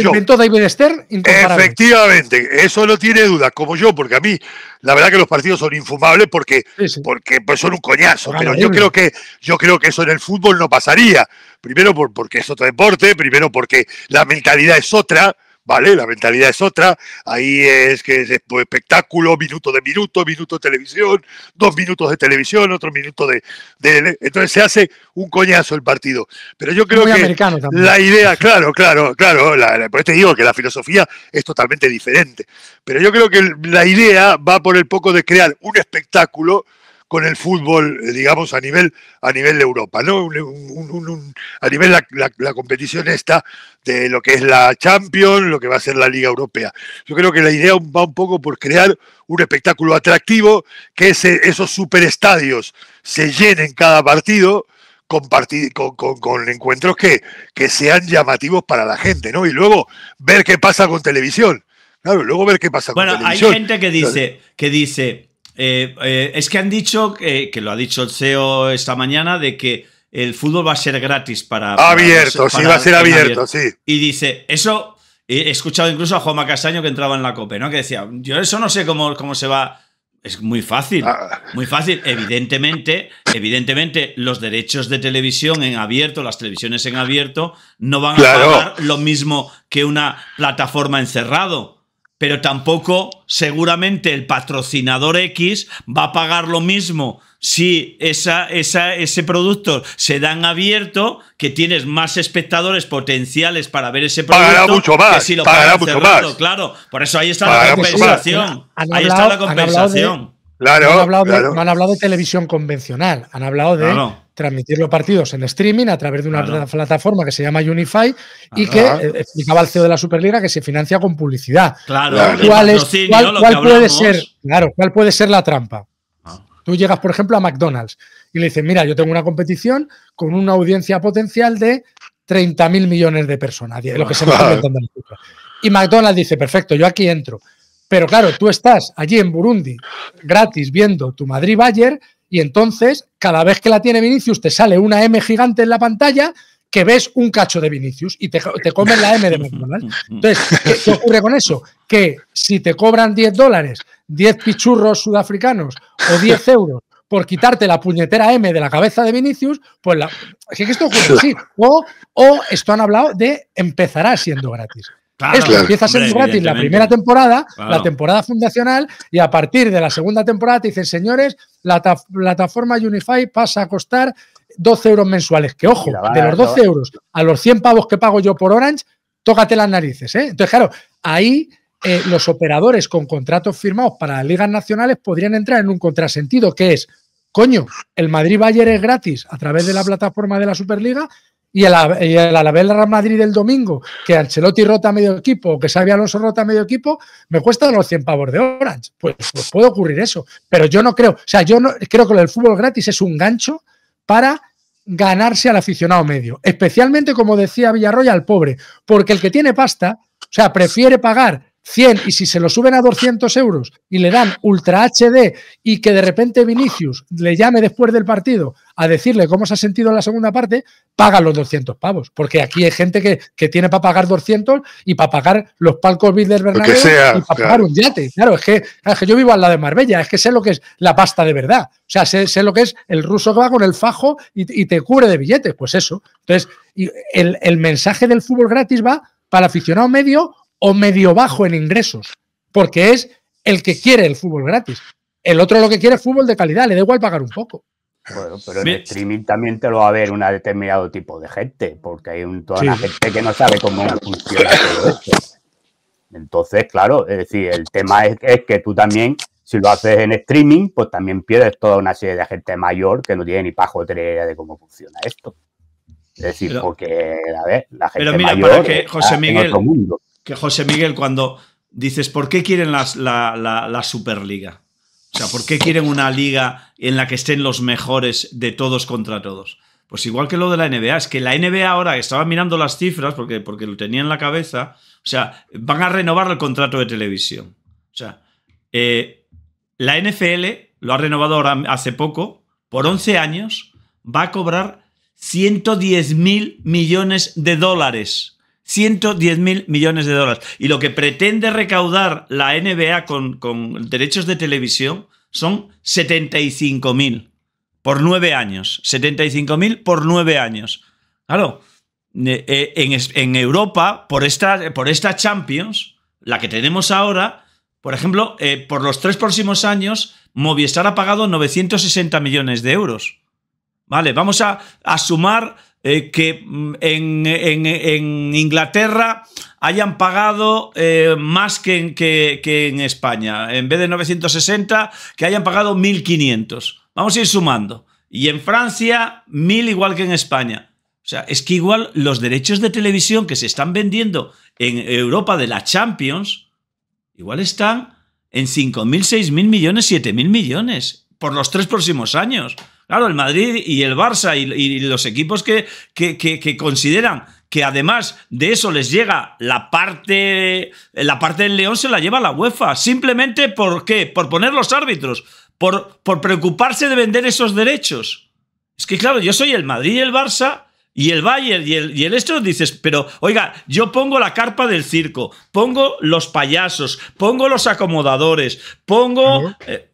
[SPEAKER 4] Efectivamente, eso no tiene duda, como yo, porque a mí, la verdad que los partidos son infumables porque, porque pues, son un coñazo. Pero yo creo que yo creo que eso en el fútbol no pasaría. Primero porque es otro deporte, primero porque la mentalidad es otra. ¿vale? La mentalidad es otra, ahí es que es pues, espectáculo, minuto de minuto, minuto de televisión, dos minutos de televisión, otro minuto de, Entonces se hace un coñazo el partido. Pero yo creo que la idea, claro, claro, claro, por eso te digo que la filosofía es totalmente diferente, pero yo creo que la idea va por el poco de crear un espectáculo con el fútbol, eh, digamos, a nivel, a nivel de Europa, ¿no? a nivel la, la, competición esta de lo que es la Champions, lo que va a ser la Liga Europea. Yo creo que la idea va un poco por crear un espectáculo atractivo, que ese, esos superestadios se llenen cada partido, con, con, con, encuentros que, que sean llamativos para la gente, ¿no? Y luego ver qué pasa con televisión. Claro, luego ver qué pasa con televisión. Bueno, hay gente que dice,
[SPEAKER 2] que dice, eh, eh, es que han dicho, eh, que, lo ha dicho el CEO esta mañana, de que el fútbol va a ser gratis para... abierto, sí, va a ser abierto, sí. Y dice, eso, he escuchado incluso a Juanma Castaño que entraba en la COPE, ¿no? Que decía, yo eso no sé cómo, cómo se va... Es muy fácil, ah. muy fácil. Evidentemente, evidentemente, los derechos de televisión en abierto, las televisiones en abierto, no van a pagar lo mismo que una plataforma encerrado pero tampoco seguramente el patrocinador X va a pagar lo mismo si esa, ese producto se da en abierto, que tienes más espectadores potenciales para ver ese producto, pagará mucho más, pagará mucho más. Claro, por eso ahí está la compensación. ahí está la
[SPEAKER 3] compensación.
[SPEAKER 4] no
[SPEAKER 3] han hablado de, televisión convencional, han hablado de transmitir los partidos en streaming a través de una plataforma que se llama Unify y que eh, explicaba el CEO de la Superliga que se financia con publicidad. Claro, ¿cuál, puede ser, claro, cuál puede ser la trampa? Ah. Tú llegas, por ejemplo, a McDonald's y le dices, mira, yo tengo una competición con una audiencia potencial de 30.000 millones de personas, Y McDonald's dice, perfecto, yo aquí entro. Pero claro, tú estás allí en Burundi, gratis, viendo tu Madrid-Bayern, y entonces, cada vez que la tiene Vinicius, te sale una M gigante en la pantalla que ves un cacho de Vinicius y te, te la M de McDonald's. Entonces, ¿qué, ocurre con eso? Que si te cobran 10 dólares, 10 pichurros sudafricanos o 10 euros por quitarte la puñetera M de la cabeza de Vinicius, pues la, esto ocurre así. O, o esto han hablado de empezará siendo gratis es, Empieza a ser gratis la primera temporada, la temporada fundacional, y a partir de la segunda temporada te dicen, señores, la plataforma Unify pasa a costar 12 euros mensuales. Que ojo, de los 12 euros a los 100 pavos que pago yo por Orange, tócate las narices. ¿eh? Entonces, claro, ahí eh, los operadores con contratos firmados para ligas nacionales podrían entrar en un contrasentido, que es, coño, el Madrid-Bayern es gratis a través de la plataforma de la Superliga, y el, Alavés Real Madrid el domingo, que Ancelotti rota medio equipo o que Xavi Alonso rota medio equipo, me cuesta los 100 pavos de Orange. Pues, pues, puede ocurrir eso, pero yo no creo, o sea, yo no, creo que el fútbol gratis es un gancho para ganarse al aficionado medio, especialmente como decía Villarroya al pobre, porque el que tiene pasta, o sea, prefiere pagar 100 y si se lo suben a 200 euros y le dan Ultra HD y que de repente Vinicius le llame después del partido a decirle cómo se ha sentido en la segunda parte, pagan los 200 pavos. Porque aquí hay gente que, tiene para pagar 200 y para pagar los palcos Bill del y para pagar un yate. Claro es, que, es que yo vivo al lado de Marbella, es que sé lo que es la pasta de verdad. O sea, sé, lo que es el ruso que va con el fajo y, te cubre de billetes. Pues eso. Entonces, el, el mensaje del fútbol gratis va para aficionado medio o medio bajo en ingresos, porque es el que quiere el fútbol gratis. El otro lo que quiere es fútbol de calidad, le da igual pagar un poco.
[SPEAKER 1] Bueno, pero en streaming también te lo va a ver un determinado tipo de gente, porque hay un, toda una gente que no sabe cómo funciona todo esto. Entonces, claro, es decir, el tema es, que tú también, si lo haces en streaming, pues también pierdes toda una serie de gente mayor que no tiene ni de idea de
[SPEAKER 2] cómo funciona esto.
[SPEAKER 1] Es decir, porque, la gente pero mira, mayor que José Miguel,
[SPEAKER 2] que José Miguel cuando dices, ¿por qué quieren la, Superliga? O sea, ¿por qué quieren una liga en la que estén los mejores de todos contra todos? Pues igual que lo de la NBA, es que la NBA ahora estaba mirando las cifras, porque, porque lo tenía en la cabeza, o sea, van a renovar el contrato de televisión. O sea, eh, la NFL lo ha renovado ahora hace poco, por 11 años, va a cobrar 110 mil millones de dólares 110 mil millones de dólares. Y lo que pretende recaudar la NBA con, derechos de televisión son 75 mil por nueve años. 75 mil por nueve años. Claro, eh, eh, en, Europa, por esta, por esta Champions, la que tenemos ahora, por ejemplo, eh, por los tres próximos años, Movistar ha pagado 960 millones de euros. Vale, vamos a, a sumar eh, que mm, en, Inglaterra hayan pagado eh, más que en, que en España. En vez de 960, que hayan pagado 1.500. Vamos a ir sumando. Y en Francia, 1.000 igual que en España. O sea, es que igual los derechos de televisión que se están vendiendo en Europa de la Champions, igual están en 5.000, 6.000 millones, 7.000 millones por los tres próximos años. Claro, el Madrid y el Barça y, los equipos que, que, consideran que además de eso les llega la parte la parte del León se la lleva la UEFA simplemente por qué por poner los árbitros por, por preocuparse de vender esos derechos es que claro yo soy el Madrid y el Barça y el Bayern y el, y esto dices, pero oiga, yo pongo la carpa del circo, pongo los payasos, pongo los acomodadores, pongo, eh,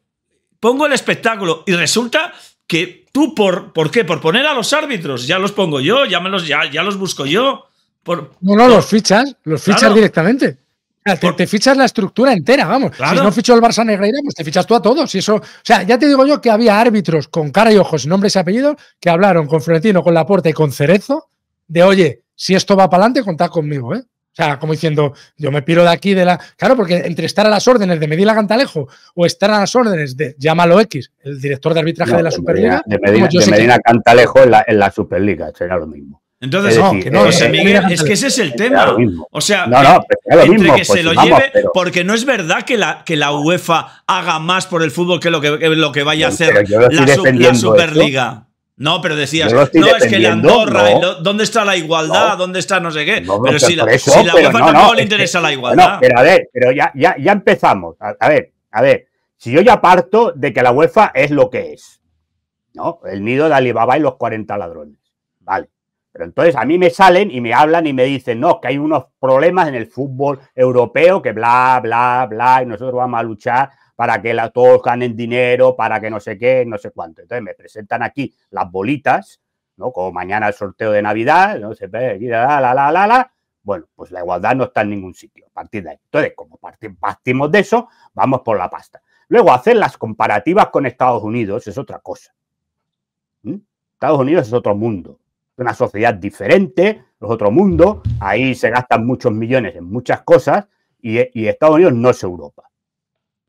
[SPEAKER 2] pongo el espectáculo y resulta que tú por, ¿por qué? Por poner a los árbitros, ya los pongo yo, ya, me los, ya, ya los busco yo. Por,
[SPEAKER 3] no, no, los fichas, los fichas directamente. Te, te, fichas la estructura entera, vamos. Si no ficho el Barça Negreira, pues te fichas tú a todos. Y eso, o sea, ya te digo yo que había árbitros con cara y ojos, nombres y apellidos, que hablaron con Florentino, con Laporta y con Cerezo, de oye, si esto va para adelante, contad conmigo, ¿eh? O sea, como diciendo, yo me piro de aquí, de la. Claro, porque entre estar a las órdenes de Medina Cantalejo o estar a las órdenes de Llámalo X, el director de arbitraje de la Superliga. de
[SPEAKER 1] pues Medina, Cantalejo en la, Superliga, será lo mismo. Entonces, no, no, es que ese es el tema. O sea, que pues se lo lleve,
[SPEAKER 2] porque no es verdad que la, que la UEFA haga más por el fútbol que lo que, lo que vaya a hacer la, Superliga. No, pero decías, no, es que la Andorra, ¿dónde está la igualdad? ¿Dónde está no sé qué? pero si la, la UEFA no le interesa la igualdad. pero a ver,
[SPEAKER 1] pero ya, ya, empezamos. A, a, ver, a ver, si yo ya parto de que la UEFA es lo que es, ¿no? El nido de Alibaba y los 40 ladrones. Vale. Pero entonces a mí me salen y me hablan y me dicen, no, que hay unos problemas en el fútbol europeo, que bla, bla, bla, y nosotros vamos a luchar para que la, todos ganen dinero, para que no sé qué, no sé cuánto. Entonces me presentan aquí las bolitas, ¿no? Como mañana el sorteo de Navidad, no sé, la, la, la, la, la. Bueno, pues la igualdad no está en ningún sitio a partir de ahí. Entonces, como partimos de eso, vamos por la pasta. Luego, hacer las comparativas con Estados Unidos es otra cosa. ¿Mm? Estados Unidos es otro mundo, una sociedad diferente, es otro mundo, ahí se gastan muchos millones en muchas cosas y Estados Unidos no es Europa.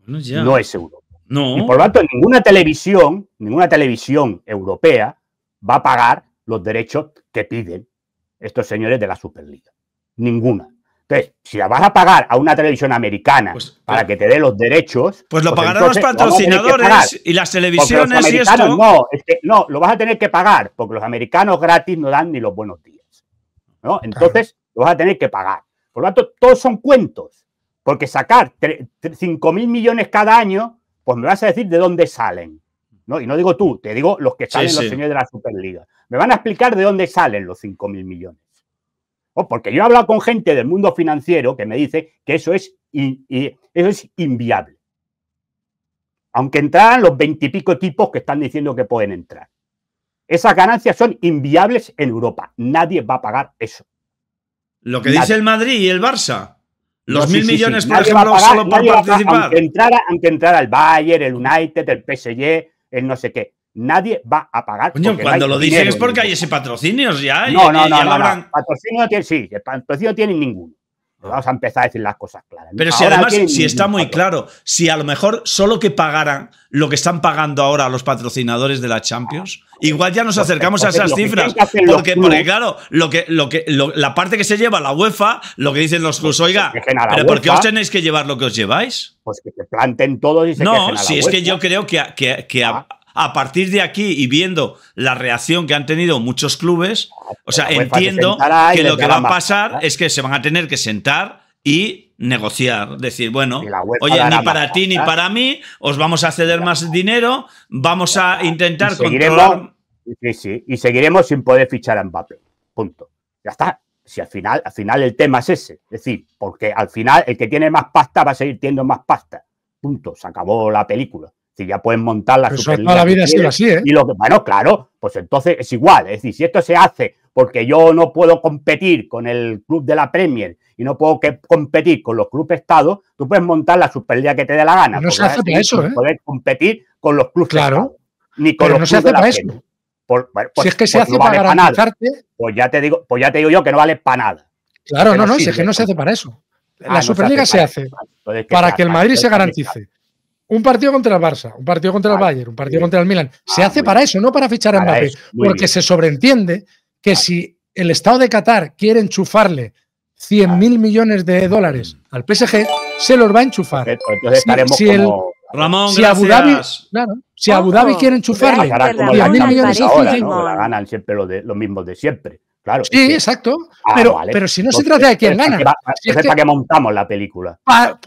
[SPEAKER 2] No es Europa. No. Y por lo tanto, ninguna
[SPEAKER 1] televisión, ninguna televisión europea va a pagar los derechos que piden estos señores de la Superliga. Ninguna. Entonces, si la vas a pagar a una televisión americana pues, para pues que te dé los derechos. Pues lo pues pagarán los patrocinadores y las televisiones y esto. No, no, lo vas a tener que pagar, porque los americanos gratis no dan ni los buenos días. ¿no? Entonces, lo vas a tener que pagar. Por lo tanto, todos son cuentos. Porque sacar mil millones cada año, pues me vas a decir de dónde salen. ¿no? Y no digo tú, te digo los que salen los señores de la Superliga. Me van a explicar de dónde salen los mil millones. Oh, porque yo he hablado con gente del mundo financiero que me dice que eso es, eso es inviable. Aunque entraran los veintipico tipos que están diciendo que pueden entrar. Esas ganancias son inviables en Europa. Nadie va a pagar eso.
[SPEAKER 2] Lo que dice el Madrid y el Barça. Los mil millones, por ejemplo, solo por participar. aunque,
[SPEAKER 1] entrara, aunque entrara el Bayern, el United, el PSG, el no sé qué. Nadie va a pagar. cuando lo dicen es porque
[SPEAKER 2] hay ese patrocinio ya. No, y, no, no, no,
[SPEAKER 1] Patrocinio sí, el patrocinio tiene ninguno. Vamos a empezar a decir las cosas claras. Pero si además, si está
[SPEAKER 2] muy claro, si a lo mejor solo que pagaran lo que están pagando ahora los patrocinadores de la Champions, igual ya nos acercamos a esas cifras. Porque, claro, lo que, lo que, la parte que se lleva la UEFA, lo que dicen los Jus, pues oiga, pero ¿por qué os tenéis que llevar lo que os lleváis? Pues que se planten todos y se No, si es que yo creo que, ah a partir de aquí y viendo la reacción que han tenido muchos clubes, o sea, pues entiendo que, lo que va a pasar es que se van a tener que sentar y negociar, decir, bueno, oye, ni para ti ni para mí, os vamos a ceder más dinero, vamos a intentar controlar...
[SPEAKER 1] y seguiremos sin poder fichar a Mbappé. Punto. Ya está. Si al final, al final el tema es ese. Es decir, porque al final el que tiene más pasta va a seguir teniendo más pasta. Punto. Se acabó la película. Si ya pueden montar la Superliga. ¿eh? Y lo bueno, claro, pues entonces es igual. Es decir, si esto se hace porque yo no puedo competir con el club de la Premier y no puedo competir con los clubes estados tú puedes montar la Superliga que te dé la gana. No se hace para eso, ¿eh? Poder competir con los clubes. Claro. Ni con no se hace para eso. si pues, es que se pues hace para garantizarte. pues ya te digo, pues ya te digo yo que no vale para nada. Claro, no, no, es que no
[SPEAKER 3] se hace para eso.
[SPEAKER 1] Ah, la Superliga se hace, para que el Madrid se garantice
[SPEAKER 3] un partido contra el Barça, un partido contra el Bayern, un partido contra el Milan. Se ah, hace para eso, no para fichar a Mbappé. Porque se sobreentiende que si el Estado de Qatar quiere enchufarle 100.000 mil millones de dólares mm. al PSG, se los va a enchufar. entonces estaremos como...
[SPEAKER 1] Ramón, si Abu Dhabi,
[SPEAKER 3] si Abu Dhabi oh, quiere enchufarle 100 millones ¿no?
[SPEAKER 1] ganan siempre de, los mismos de siempre sí, exacto. Ah, pero, pero si no se pues trata de quién gana. es, para que montamos la película.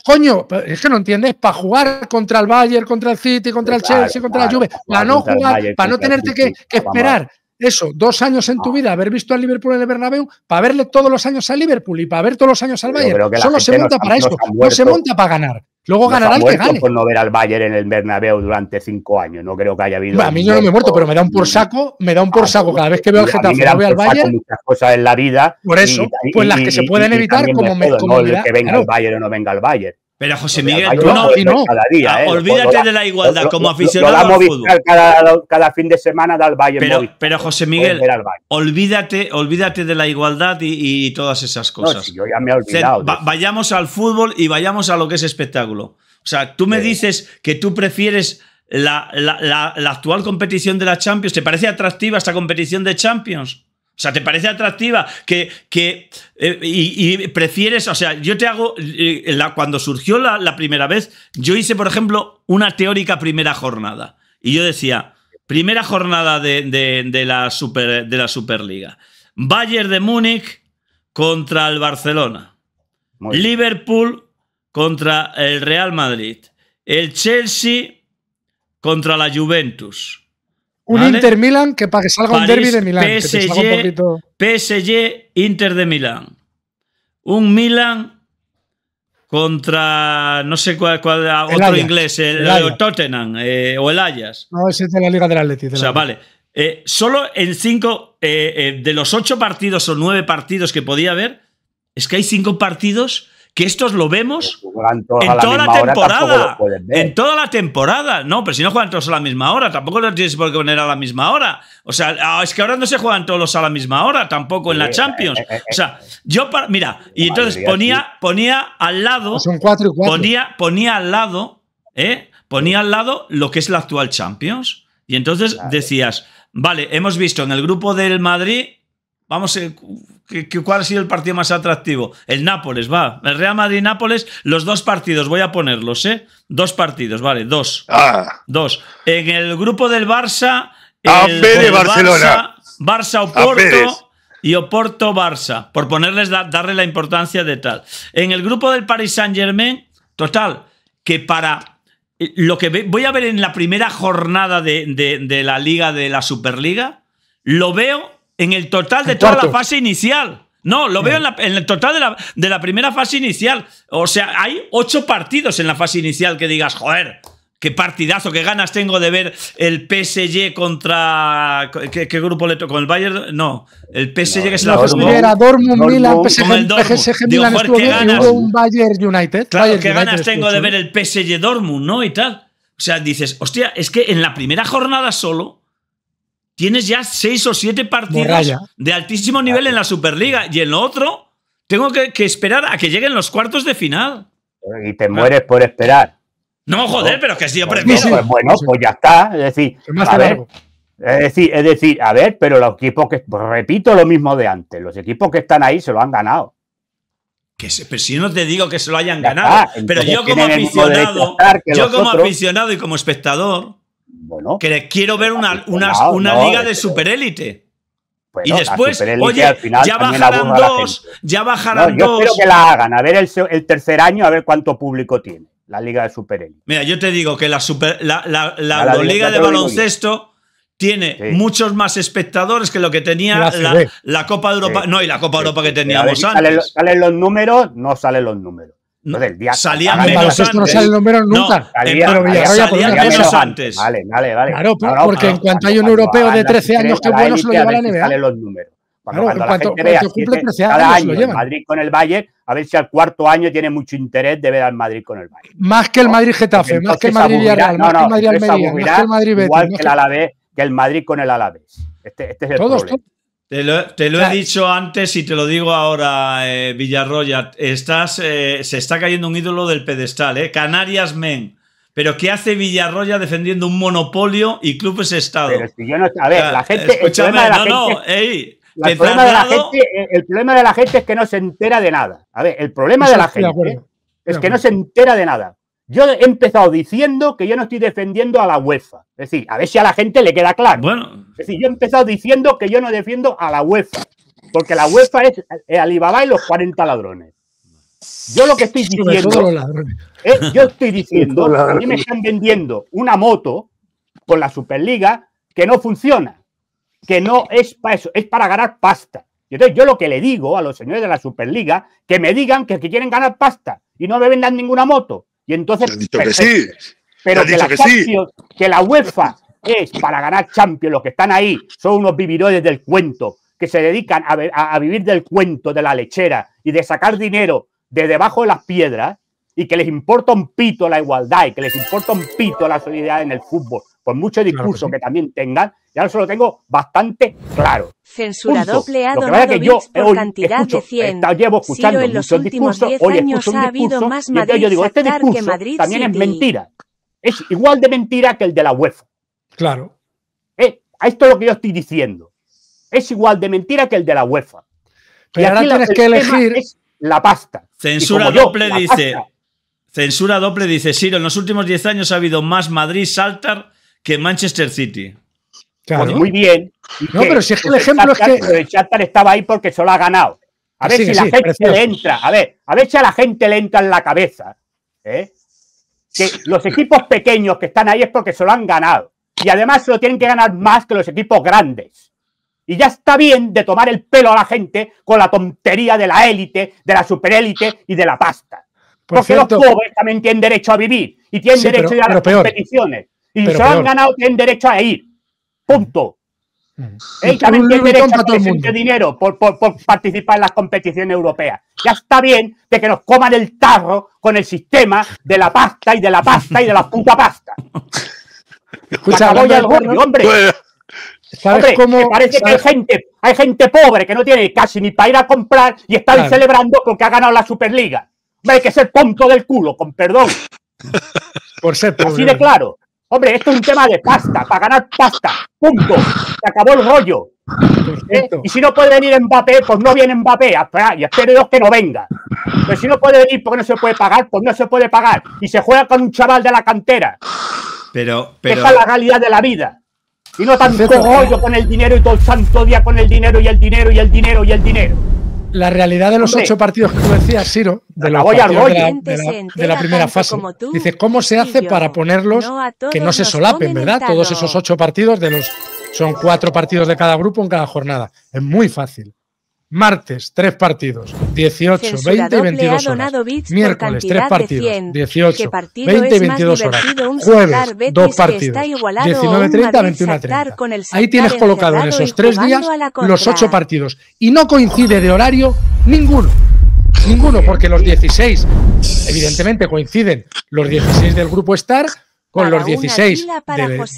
[SPEAKER 3] coño, es que no entiendes. Para jugar contra el Bayern, contra el City, contra el Chelsea, contra la Juve. Para no jugar, para no tenerte que esperar eso, dos años en tu ah. vida, haber visto al Liverpool en el Bernabéu, para verle todos los años al Liverpool y para ver todos los años al Bayern. Solo se monta para eso, no se monta para ganar.
[SPEAKER 1] Luego ganará el que gane. por no ver al Bayern en el Bernabéu durante cinco años. No creo que haya habido. a mí no, me he muerto,
[SPEAKER 3] pero me da un por saco. Me da un por saco cada vez que veo al Getafe. veo al Bayern. muchas
[SPEAKER 1] cosas en la vida. Por eso, pues las que se pueden evitar, como me, no, el que venga el Bayern o no venga el Bayern.
[SPEAKER 2] Pero José Miguel, tú no, no. Ah, ¿eh? olvídate
[SPEAKER 1] de la igualdad como aficionado al fútbol. Cada, fin de semana del Bayern. Pero, pero José Miguel,
[SPEAKER 2] olvídate, olvídate de la igualdad y, todas esas cosas. No, yo ya me he olvidado. vayamos al fútbol y vayamos a lo que es espectáculo. O sea, tú me dices que tú prefieres la, la actual competición de la Champions. ¿Te parece atractiva esta competición de Champions? O sea, ¿te parece atractiva? Que, eh, y, prefieres, o sea, yo te hago, eh, la, cuando surgió la, primera vez, yo hice, por ejemplo, una teórica primera jornada. Y yo decía, primera jornada de, la, super, de la Superliga. Bayern de Múnich contra el Barcelona. Liverpool contra el Real Madrid. El Chelsea contra la Juventus.
[SPEAKER 3] Un Inter Milan que para que salga un derby de Milán. PSG,
[SPEAKER 2] PSG Inter de Milán. Un Milan contra no sé cuál, cuál ah, otro inglés, el, Tottenham eh, o el Ajax.
[SPEAKER 3] No, ese es de la Liga del Atlético. o sea,
[SPEAKER 2] vale. Eh, solo en cinco eh, de los ocho partidos o nueve partidos que podía haber, es que hay cinco partidos que estos lo vemos en toda la, temporada. en toda la temporada. No, pero si no juegan todos a la misma hora, tampoco los tienes por qué poner a la misma hora. O sea, ah, es que ahora no se juegan todos a la misma hora, tampoco en la Champions. Eh, eh, eh, o sea, yo para, mira, y entonces ponía, ponía al
[SPEAKER 3] lado. son cuatro Ponía,
[SPEAKER 2] ponía al lado, Ponía al lado lo que es la actual Champions. Y entonces decías, vale, hemos visto en el grupo del Madrid Vamos, eh, ¿cuál ha sido el partido más atractivo? El Nápoles, va. El Real Madrid-Nápoles, los dos partidos, voy a ponerlos, ¿eh? Dos partidos, vale, dos. Ah. Dos. En el grupo del Barça. P de Barcelona. Barça-Oporto y Oporto-Barça, por ponerles darle la importancia de tal. En el grupo del Paris Saint-Germain, total, que para eh, lo que voy a ver en la primera jornada de la Liga de la Superliga, lo veo en el total de toda la fase inicial. No, lo veo en, la, el total de la, de la, primera fase inicial. O sea, hay ocho partidos en la fase inicial que digas, joder, qué partidazo, qué ganas tengo de ver el PSG contra. ¿Qué, grupo le tocó? ¿Con el Bayern? No, el PSG que se la Era Dortmund, Milan, PSG, PSG Milan
[SPEAKER 3] Bayern United. Claro, qué ganas tengo de ver
[SPEAKER 2] el PSG Dortmund, ¿no? Y tal. O sea, dices, hostia, es que en la primera jornada solo tienes ya seis o siete partidos de altísimo nivel en la Superliga y en lo otro tengo que, esperar a que lleguen los cuartos de final.
[SPEAKER 1] Y te mueres por esperar.
[SPEAKER 2] No, joder, pero que si yo pues bueno,
[SPEAKER 1] pues ya está. Es decir, a ver, es decir, a ver, pero los equipos que. Pues, repito lo mismo de antes, los equipos que están ahí se lo han ganado. Que
[SPEAKER 2] pero si yo no te digo que se lo hayan ganado, pero yo como aficionado, yo como aficionado y como espectador, quiero ver una, liga de superélite. y después, oye, ya bajarán dos, ya bajarán dos. yo dos. que la hagan,
[SPEAKER 1] a ver el, tercer año, a ver cuánto público tiene la Liga de Superélite.
[SPEAKER 2] Mira, yo te digo que la, la, Liga de Baloncesto tiene muchos más espectadores que lo que tenía la, Copa Europa. No, y la Copa Europa que teníamos antes.
[SPEAKER 1] salen los números, no salen los números no, del día salían menos antes. No salen los menos nunca. salían menos antes. Vale, vale, vale. Claro, claro porque en cuanto hay un europeo de 13 años que bueno, se lo lleva a la NBA. Salen los números. Cuando, claro, cuando cuanto, la gente vea años, cada año el Madrid con el Bayern, a ver si al cuarto año tiene mucho interés de ver al Madrid con el Bayern.
[SPEAKER 3] Más que el Madrid Getafe, más que el Madrid Villarreal, más que el Madrid Almería, más que el Madrid Betis. Igual que el Alavés,
[SPEAKER 1] que el Madrid con el Alavés. Este, este es el todos,
[SPEAKER 2] problema. Te lo, he dicho antes y te lo digo ahora, eh, Villarroya. Estás, eh, se está cayendo un ídolo del pedestal, ¿eh? Canarias Men. Pero ¿qué hace Villarroya defendiendo un monopolio y clubes Estado? a ver, la gente. el problema de la la gente,
[SPEAKER 1] eh, el problema de la gente es que no se entera de nada. A ver, el problema de la gente es que no se entera de nada. Yo he empezado diciendo que yo no estoy defendiendo a la UEFA. Es decir, a ver si a la gente le queda claro. Bueno. Es decir, yo he empezado diciendo que yo no defiendo a la UEFA. Porque la UEFA es Alibaba y los 40 ladrones. Yo lo que estoy diciendo. yo estoy diciendo. A mí me están vendiendo una moto con la Superliga que no funciona. Que no es para eso. Es para ganar pasta. entonces yo lo que le digo a los señores de la Superliga, que me digan que, que quieren ganar pasta y no me vendan ninguna moto y entonces. que Pero que, la la UEFA es para ganar Champions, los que están ahí son unos vividores del cuento, que se dedican a, a vivir del cuento, de la lechera y de sacar dinero de debajo de las piedras y que les importa un pito la igualdad y que les importa un pito la solidaridad en el fútbol. ...con mucho discurso que, también tengan, ya eso lo tengo bastante claro.
[SPEAKER 2] censura doble ha es que cantidad escucho, de llevo escuchando en los últimos 10 años ha habido más Madrid este saltar que Madrid también es mentira.
[SPEAKER 1] Es igual de mentira que el de la UEFA. Claro. Eh, esto es lo que yo estoy diciendo. Es igual de mentira que el de la UEFA.
[SPEAKER 3] y ahora tienes que elegir...
[SPEAKER 1] la pasta.
[SPEAKER 2] Censura doble dice... Censura doble dice, Ciro, en los últimos 10 años ha habido más Madrid, Saltar que Manchester City. Pues muy bien. No, pero si es que el pues
[SPEAKER 1] ejemplo es que. El Shakhtar estaba ahí porque solo ha ganado. A ver si la gente le
[SPEAKER 2] entra. A ver, a ver
[SPEAKER 1] si a la gente le entra en la cabeza. ¿eh? Que los equipos pequeños que están ahí es porque solo han ganado. Y además se lo tienen que ganar más que los equipos grandes. Y ya está bien de tomar el pelo a la gente con la tontería de la élite, de la superélite y de la pasta. porque los pobres también tienen derecho a vivir y tienen derecho a ir a las competiciones. Y si se han ganado, tienen derecho a ir. Punto. también tienen derecho a que dinero por, por, participar en las competiciones europeas. Ya está bien de que nos coman el tarro con el sistema de la pasta y de la pasta y de la puta pasta.
[SPEAKER 3] Escucha, voy hombre. ¿sabes cómo, parece que hay
[SPEAKER 1] gente, hay gente pobre que no tiene casi ni para ir a comprar y están celebrando celebrando que ha ganado la Superliga. hay que ser punto del culo, con perdón.
[SPEAKER 3] Por ser pobre. Así de
[SPEAKER 1] claro. Hombre, esto es un tema de pasta, para ganar pasta. Punto. Se acabó el rollo. ¿Eh? Y si no puede venir Mbappé, pues no viene Mbappé. Y espero Dios que no venga. Pero si no puede venir porque no se puede pagar, pues no se puede pagar. Y se juega con un chaval de la cantera.
[SPEAKER 3] Pero, pero... es la
[SPEAKER 1] realidad de la vida. Y no tanto rollo con el dinero y todo el santo día con el dinero y el dinero y el dinero y el dinero.
[SPEAKER 3] La realidad de los ocho partidos que decías, Ciro, de, la, primera fase. dice ¿cómo se hace para ponerlos que no se solapen, verdad? Todos esos ocho partidos, de los son cuatro partidos de cada grupo en cada jornada. Es muy fácil. Martes, tres partidos, 18, 20 y 22 horas. Miércoles, tres partidos, 18, 20 y 22 horas. Jueves, dos partidos, 21, 21.30.
[SPEAKER 1] Ahí tienes colocado en esos tres días los ocho
[SPEAKER 3] partidos. Y no coincide de horario ninguno. Ninguno, porque los 16, evidentemente coinciden los 16 del grupo Star con los 16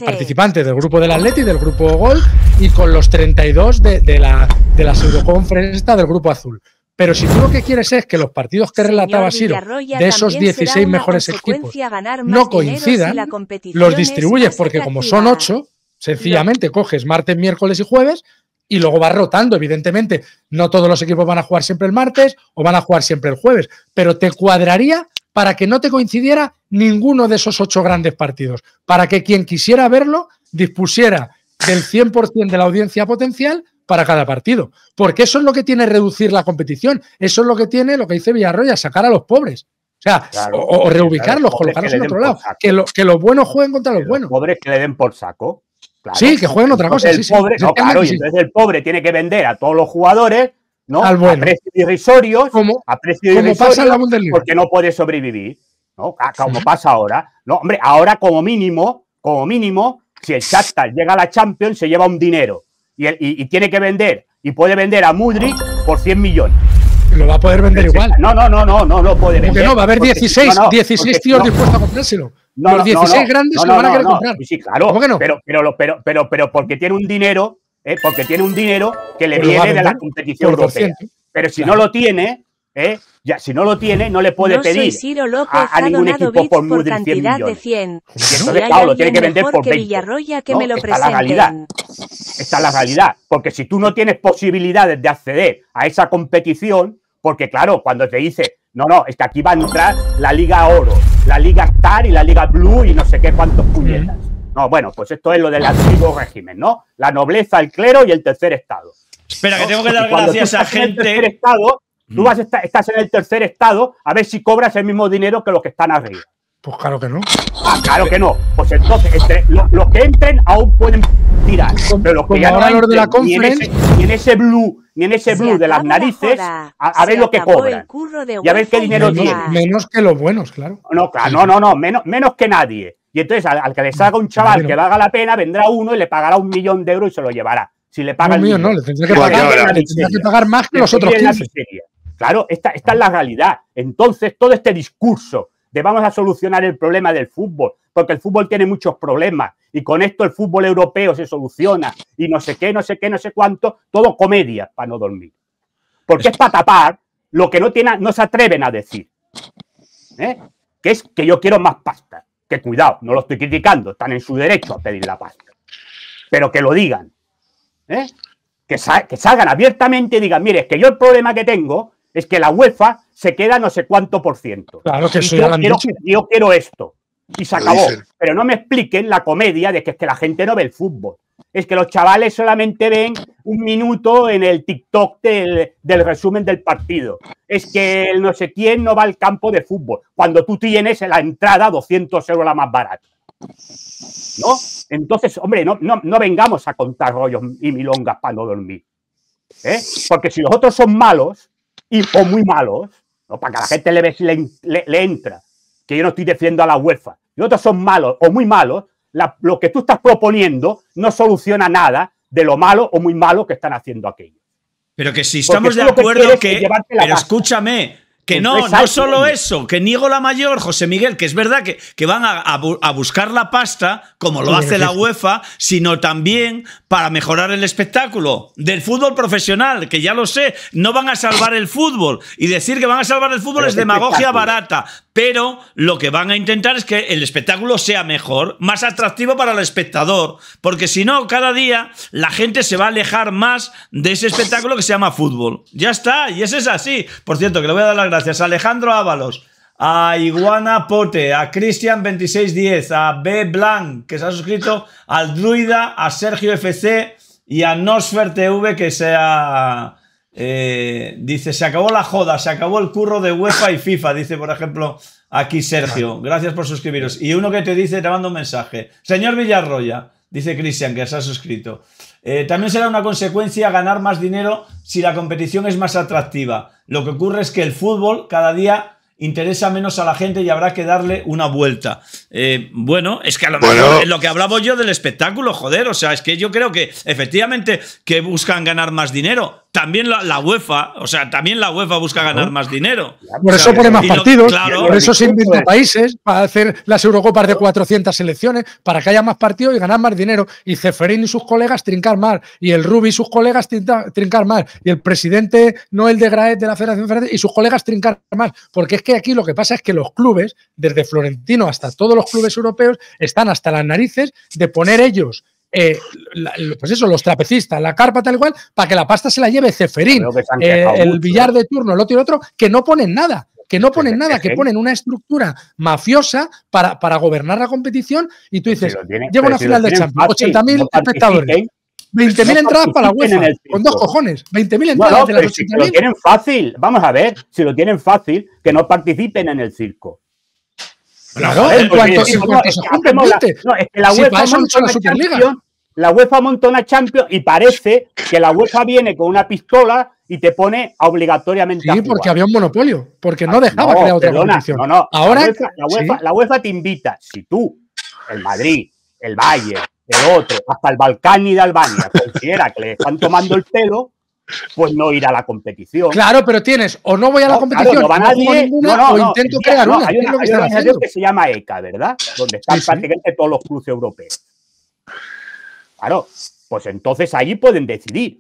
[SPEAKER 3] participantes del grupo del Atleti, del grupo Gol y con los 32 de, de la, de la pseudoconferencia del grupo Azul. Pero si tú lo que quieres es que los partidos que relataba Siro, de esos 16 mejores equipos,
[SPEAKER 2] no coincidan, los distribuyes porque como son 8,
[SPEAKER 3] sencillamente coges martes, miércoles y jueves y luego vas rotando, evidentemente. No todos los equipos van a jugar siempre el martes o van a jugar siempre el jueves, pero te cuadraría para que no te coincidiera ninguno de esos ocho grandes partidos, para que quien quisiera verlo dispusiera del 100% de la audiencia potencial para cada partido. Porque eso es lo que tiene reducir la competición, eso es lo que tiene lo que dice Villarroya, sacar a los pobres. O sea, o, reubicarlos, colocarlos en otro lado. Que, que, los buenos jueguen contra los, buenos. Pobres que le den por saco. Sí, que jueguen otra cosa. El pobre, claro, el pobre
[SPEAKER 1] tiene que vender a todos los jugadores a precios irrisorios, como, pasa la porque no puede sobrevivir, Como pasa ahora. No, hombre, ahora como mínimo, como mínimo, si el Shakhtar llega a la Champions, se lleva un dinero y, tiene que vender y puede vender a Mudrick por 100 millones. Lo va a poder vender igual. No, no, no, no, no, no puede vender. Porque no, va a haber 16, tíos dispuestos a
[SPEAKER 3] comprárselo. los 16 grandes lo van a
[SPEAKER 1] querer comprar. Sí, claro. ¿Cómo que no? pero, pero, pero, pero porque tiene un dinero ¿eh? porque tiene un dinero que le viene de la competición europea. Pero si no lo tiene, ¿eh? ya si no lo tiene, no le puede pedir a, ningún equipo por, cantidad de 100.
[SPEAKER 2] Y tiene que vender por 20. Que me lo Está la realidad.
[SPEAKER 1] Está la realidad. Porque si tú no tienes posibilidades de acceder a esa competición, porque claro, cuando te dice, no, no, es que aquí va a entrar la Liga Oro, la Liga Star y la Liga Blue y no sé qué cuántos puñetas bueno, pues esto es lo del antiguo régimen, ¿no? La nobleza, el clero y el tercer estado.
[SPEAKER 4] Espera, que tengo que dar gracias a esa
[SPEAKER 1] gente. tú mm. estás en el tercer estado a ver si cobras el mismo dinero que los que están arriba.
[SPEAKER 3] Pues claro que no.
[SPEAKER 1] Ah, claro que no. Pues entonces, los que entren aún pueden tirar. Pero los que ya no ni, en ese, blue, ni en ese blue de las narices, a, ver lo que cobran. Y a ver qué dinero
[SPEAKER 3] Menos que los buenos, claro.
[SPEAKER 1] No, no, no, menos, menos que nadie. Y entonces, al, que le salga un chaval que valga la pena, vendrá uno y le pagará un millón de euros y se lo llevará.
[SPEAKER 3] Si le paga millón. no, le
[SPEAKER 1] que, pagar, más que los otros Claro, esta, es la realidad. Entonces, todo este discurso de vamos a solucionar el problema del fútbol, porque el fútbol tiene muchos problemas y con esto el fútbol europeo se soluciona y no sé qué, no sé qué, no sé cuánto, todo comedia para no dormir. Porque es para tapar lo que no, tiene, no se atreven a decir. ¿Eh? Que es que yo quiero más pasta que cuidado, no lo estoy criticando, están en su derecho a pedir la paz, pero que lo digan, ¿eh? que, que salgan abiertamente y digan, mire, es que yo el problema que tengo es que la UEFA se queda no sé cuánto por ciento. Claro que yo quiero esto y se acabó. Pero no me expliquen la comedia de que es que la gente no ve el fútbol es que los chavales solamente ven un minuto en el TikTok del, resumen del partido. Es que el no sé quién no va al campo de fútbol, cuando tú tienes la entrada 200 euros la más barata. ¿No? Entonces, hombre, no, no, vengamos a contar rollos y milongas para no dormir. ¿eh? Porque si los otros son malos, y, o muy malos, ¿no? para que la gente le, ve, le, le, entra, que yo no estoy defendiendo a la UEFA, los otros son malos o muy malos, lo que tú estás proponiendo no soluciona nada de lo malo o muy malo que están haciendo
[SPEAKER 2] aquellos Pero que si estamos de acuerdo que... pero escúchame, que no, no solo eso, que niego la mayor, José Miguel, que es verdad que, van a, buscar la pasta, como lo hace la UEFA, sino también para mejorar el espectáculo del fútbol profesional, que ya lo sé, no van a salvar el fútbol. Y decir que van a salvar el fútbol es demagogia barata pero lo que van a intentar es que el espectáculo sea mejor, más atractivo para el espectador, porque si no, cada día la gente se va a alejar más de ese espectáculo que se llama fútbol. Ya está, y ese es así. Por cierto, que le voy a dar las gracias a Alejandro Ábalos, a Iguana Pote, a Cristian2610, a B. Blanc, que se ha suscrito, al Druida, a Sergio FC y a Nosfer TV, que se ha eh, dice, se acabó la joda, se acabó el curro de UEFA y FIFA, dice por ejemplo aquí Sergio. Gracias por suscribiros. Y uno que te dice, te mando un mensaje. Señor Villarroya, dice Cristian, que se ha suscrito. Eh, también será una consecuencia ganar más dinero si la competición es más atractiva. Lo que ocurre es que el fútbol cada día interesa menos a la gente y habrá que darle una vuelta. Eh, bueno, es que a lo mejor es lo que hablaba yo del espectáculo, joder, o sea, es que yo creo que efectivamente que buscan ganar más dinero, también la, UEFA, o sea, también la UEFA busca ganar más dinero. Por eso pone más partidos, por eso se invitan
[SPEAKER 3] países para hacer las Eurocopas de 400 selecciones, para que haya más partidos y ganar más dinero. Y Ceferín y sus colegas trincar más, y el Rubi y sus colegas trincar más, y el presidente Noel de Graet de la Federación Francesa y sus colegas trincar más. Porque es que aquí lo que pasa es que los clubes, desde Florentino hasta todos los clubes europeos, están hasta las narices de poner ellos eh, pues eso, los trapecistas, la carpa tal cual, para que la pasta se la lleve Ceferín, eh, el billar ¿eh? de turno, el otro y el otro, que no ponen nada que no pues ponen nada, que ponen una estructura mafiosa para, para gobernar la competición y tú dices, llevo a la final de Champions, 80.000 espectadores. 20.000 entradas para la UEFA, con dos cojones. 20.000 entradas de Si lo tienen
[SPEAKER 1] fácil, vamos a ver, si lo tienen fácil, que no participen en el circo.
[SPEAKER 3] Claro, pues en cuanto, la, No, la UEFA montona una
[SPEAKER 1] la UEFA Champions y parece que la UEFA viene con una pistola y te pone obligatoriamente sí, porque había
[SPEAKER 3] un monopolio, porque no ah, dejaba crear otra No, no, Ahora,
[SPEAKER 1] la UEFA, te invita, si tú, el Madrid, el Valle, el otro, hasta el Balcán y de Albania, cualquiera que le están tomando el pelo, pues no ir a la competición.
[SPEAKER 3] Claro, pero tienes, o no voy a la competición, no, nadie, o intento crear una. Hay una, que
[SPEAKER 1] se llama ECA, ¿verdad? Donde están prácticamente todos los clubes europeos. Claro, pues entonces ahí pueden decidir.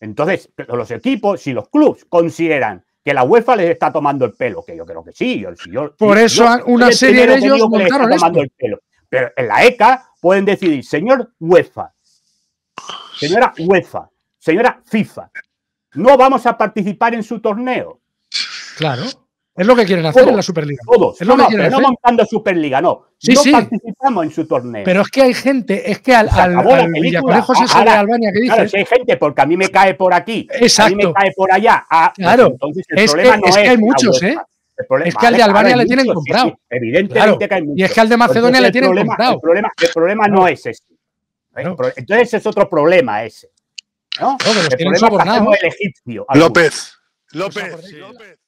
[SPEAKER 1] Entonces, los equipos, si los clubes consideran que la UEFA les está tomando el pelo, que yo creo que sí. Yo, Por eso una serie de ellos que les tomando el pelo. Pero en la ECA pueden decidir, señor UEFA, señora UEFA, señora FIFA, no vamos a participar en su torneo.
[SPEAKER 3] Claro. Es lo que quieren hacer en la Superliga. Todos. no, no, pero no montando Superliga, no. no
[SPEAKER 1] participamos en su torneo. Pero es
[SPEAKER 3] que hay gente, es que al, al, de Albania que dice. si
[SPEAKER 1] hay gente, porque a mí me cae por aquí, Exacto. a mí me cae por allá. Ah, pues claro. es problema que, no es. Es que hay muchos, ¿eh?
[SPEAKER 3] es que al de Albania le tienen comprado. evidentemente claro. que Y es que al de Macedonia le tienen comprado. El problema, el
[SPEAKER 1] problema no es ese. ¿Eh? Entonces es otro problema ese. ¿no? no López.
[SPEAKER 4] López.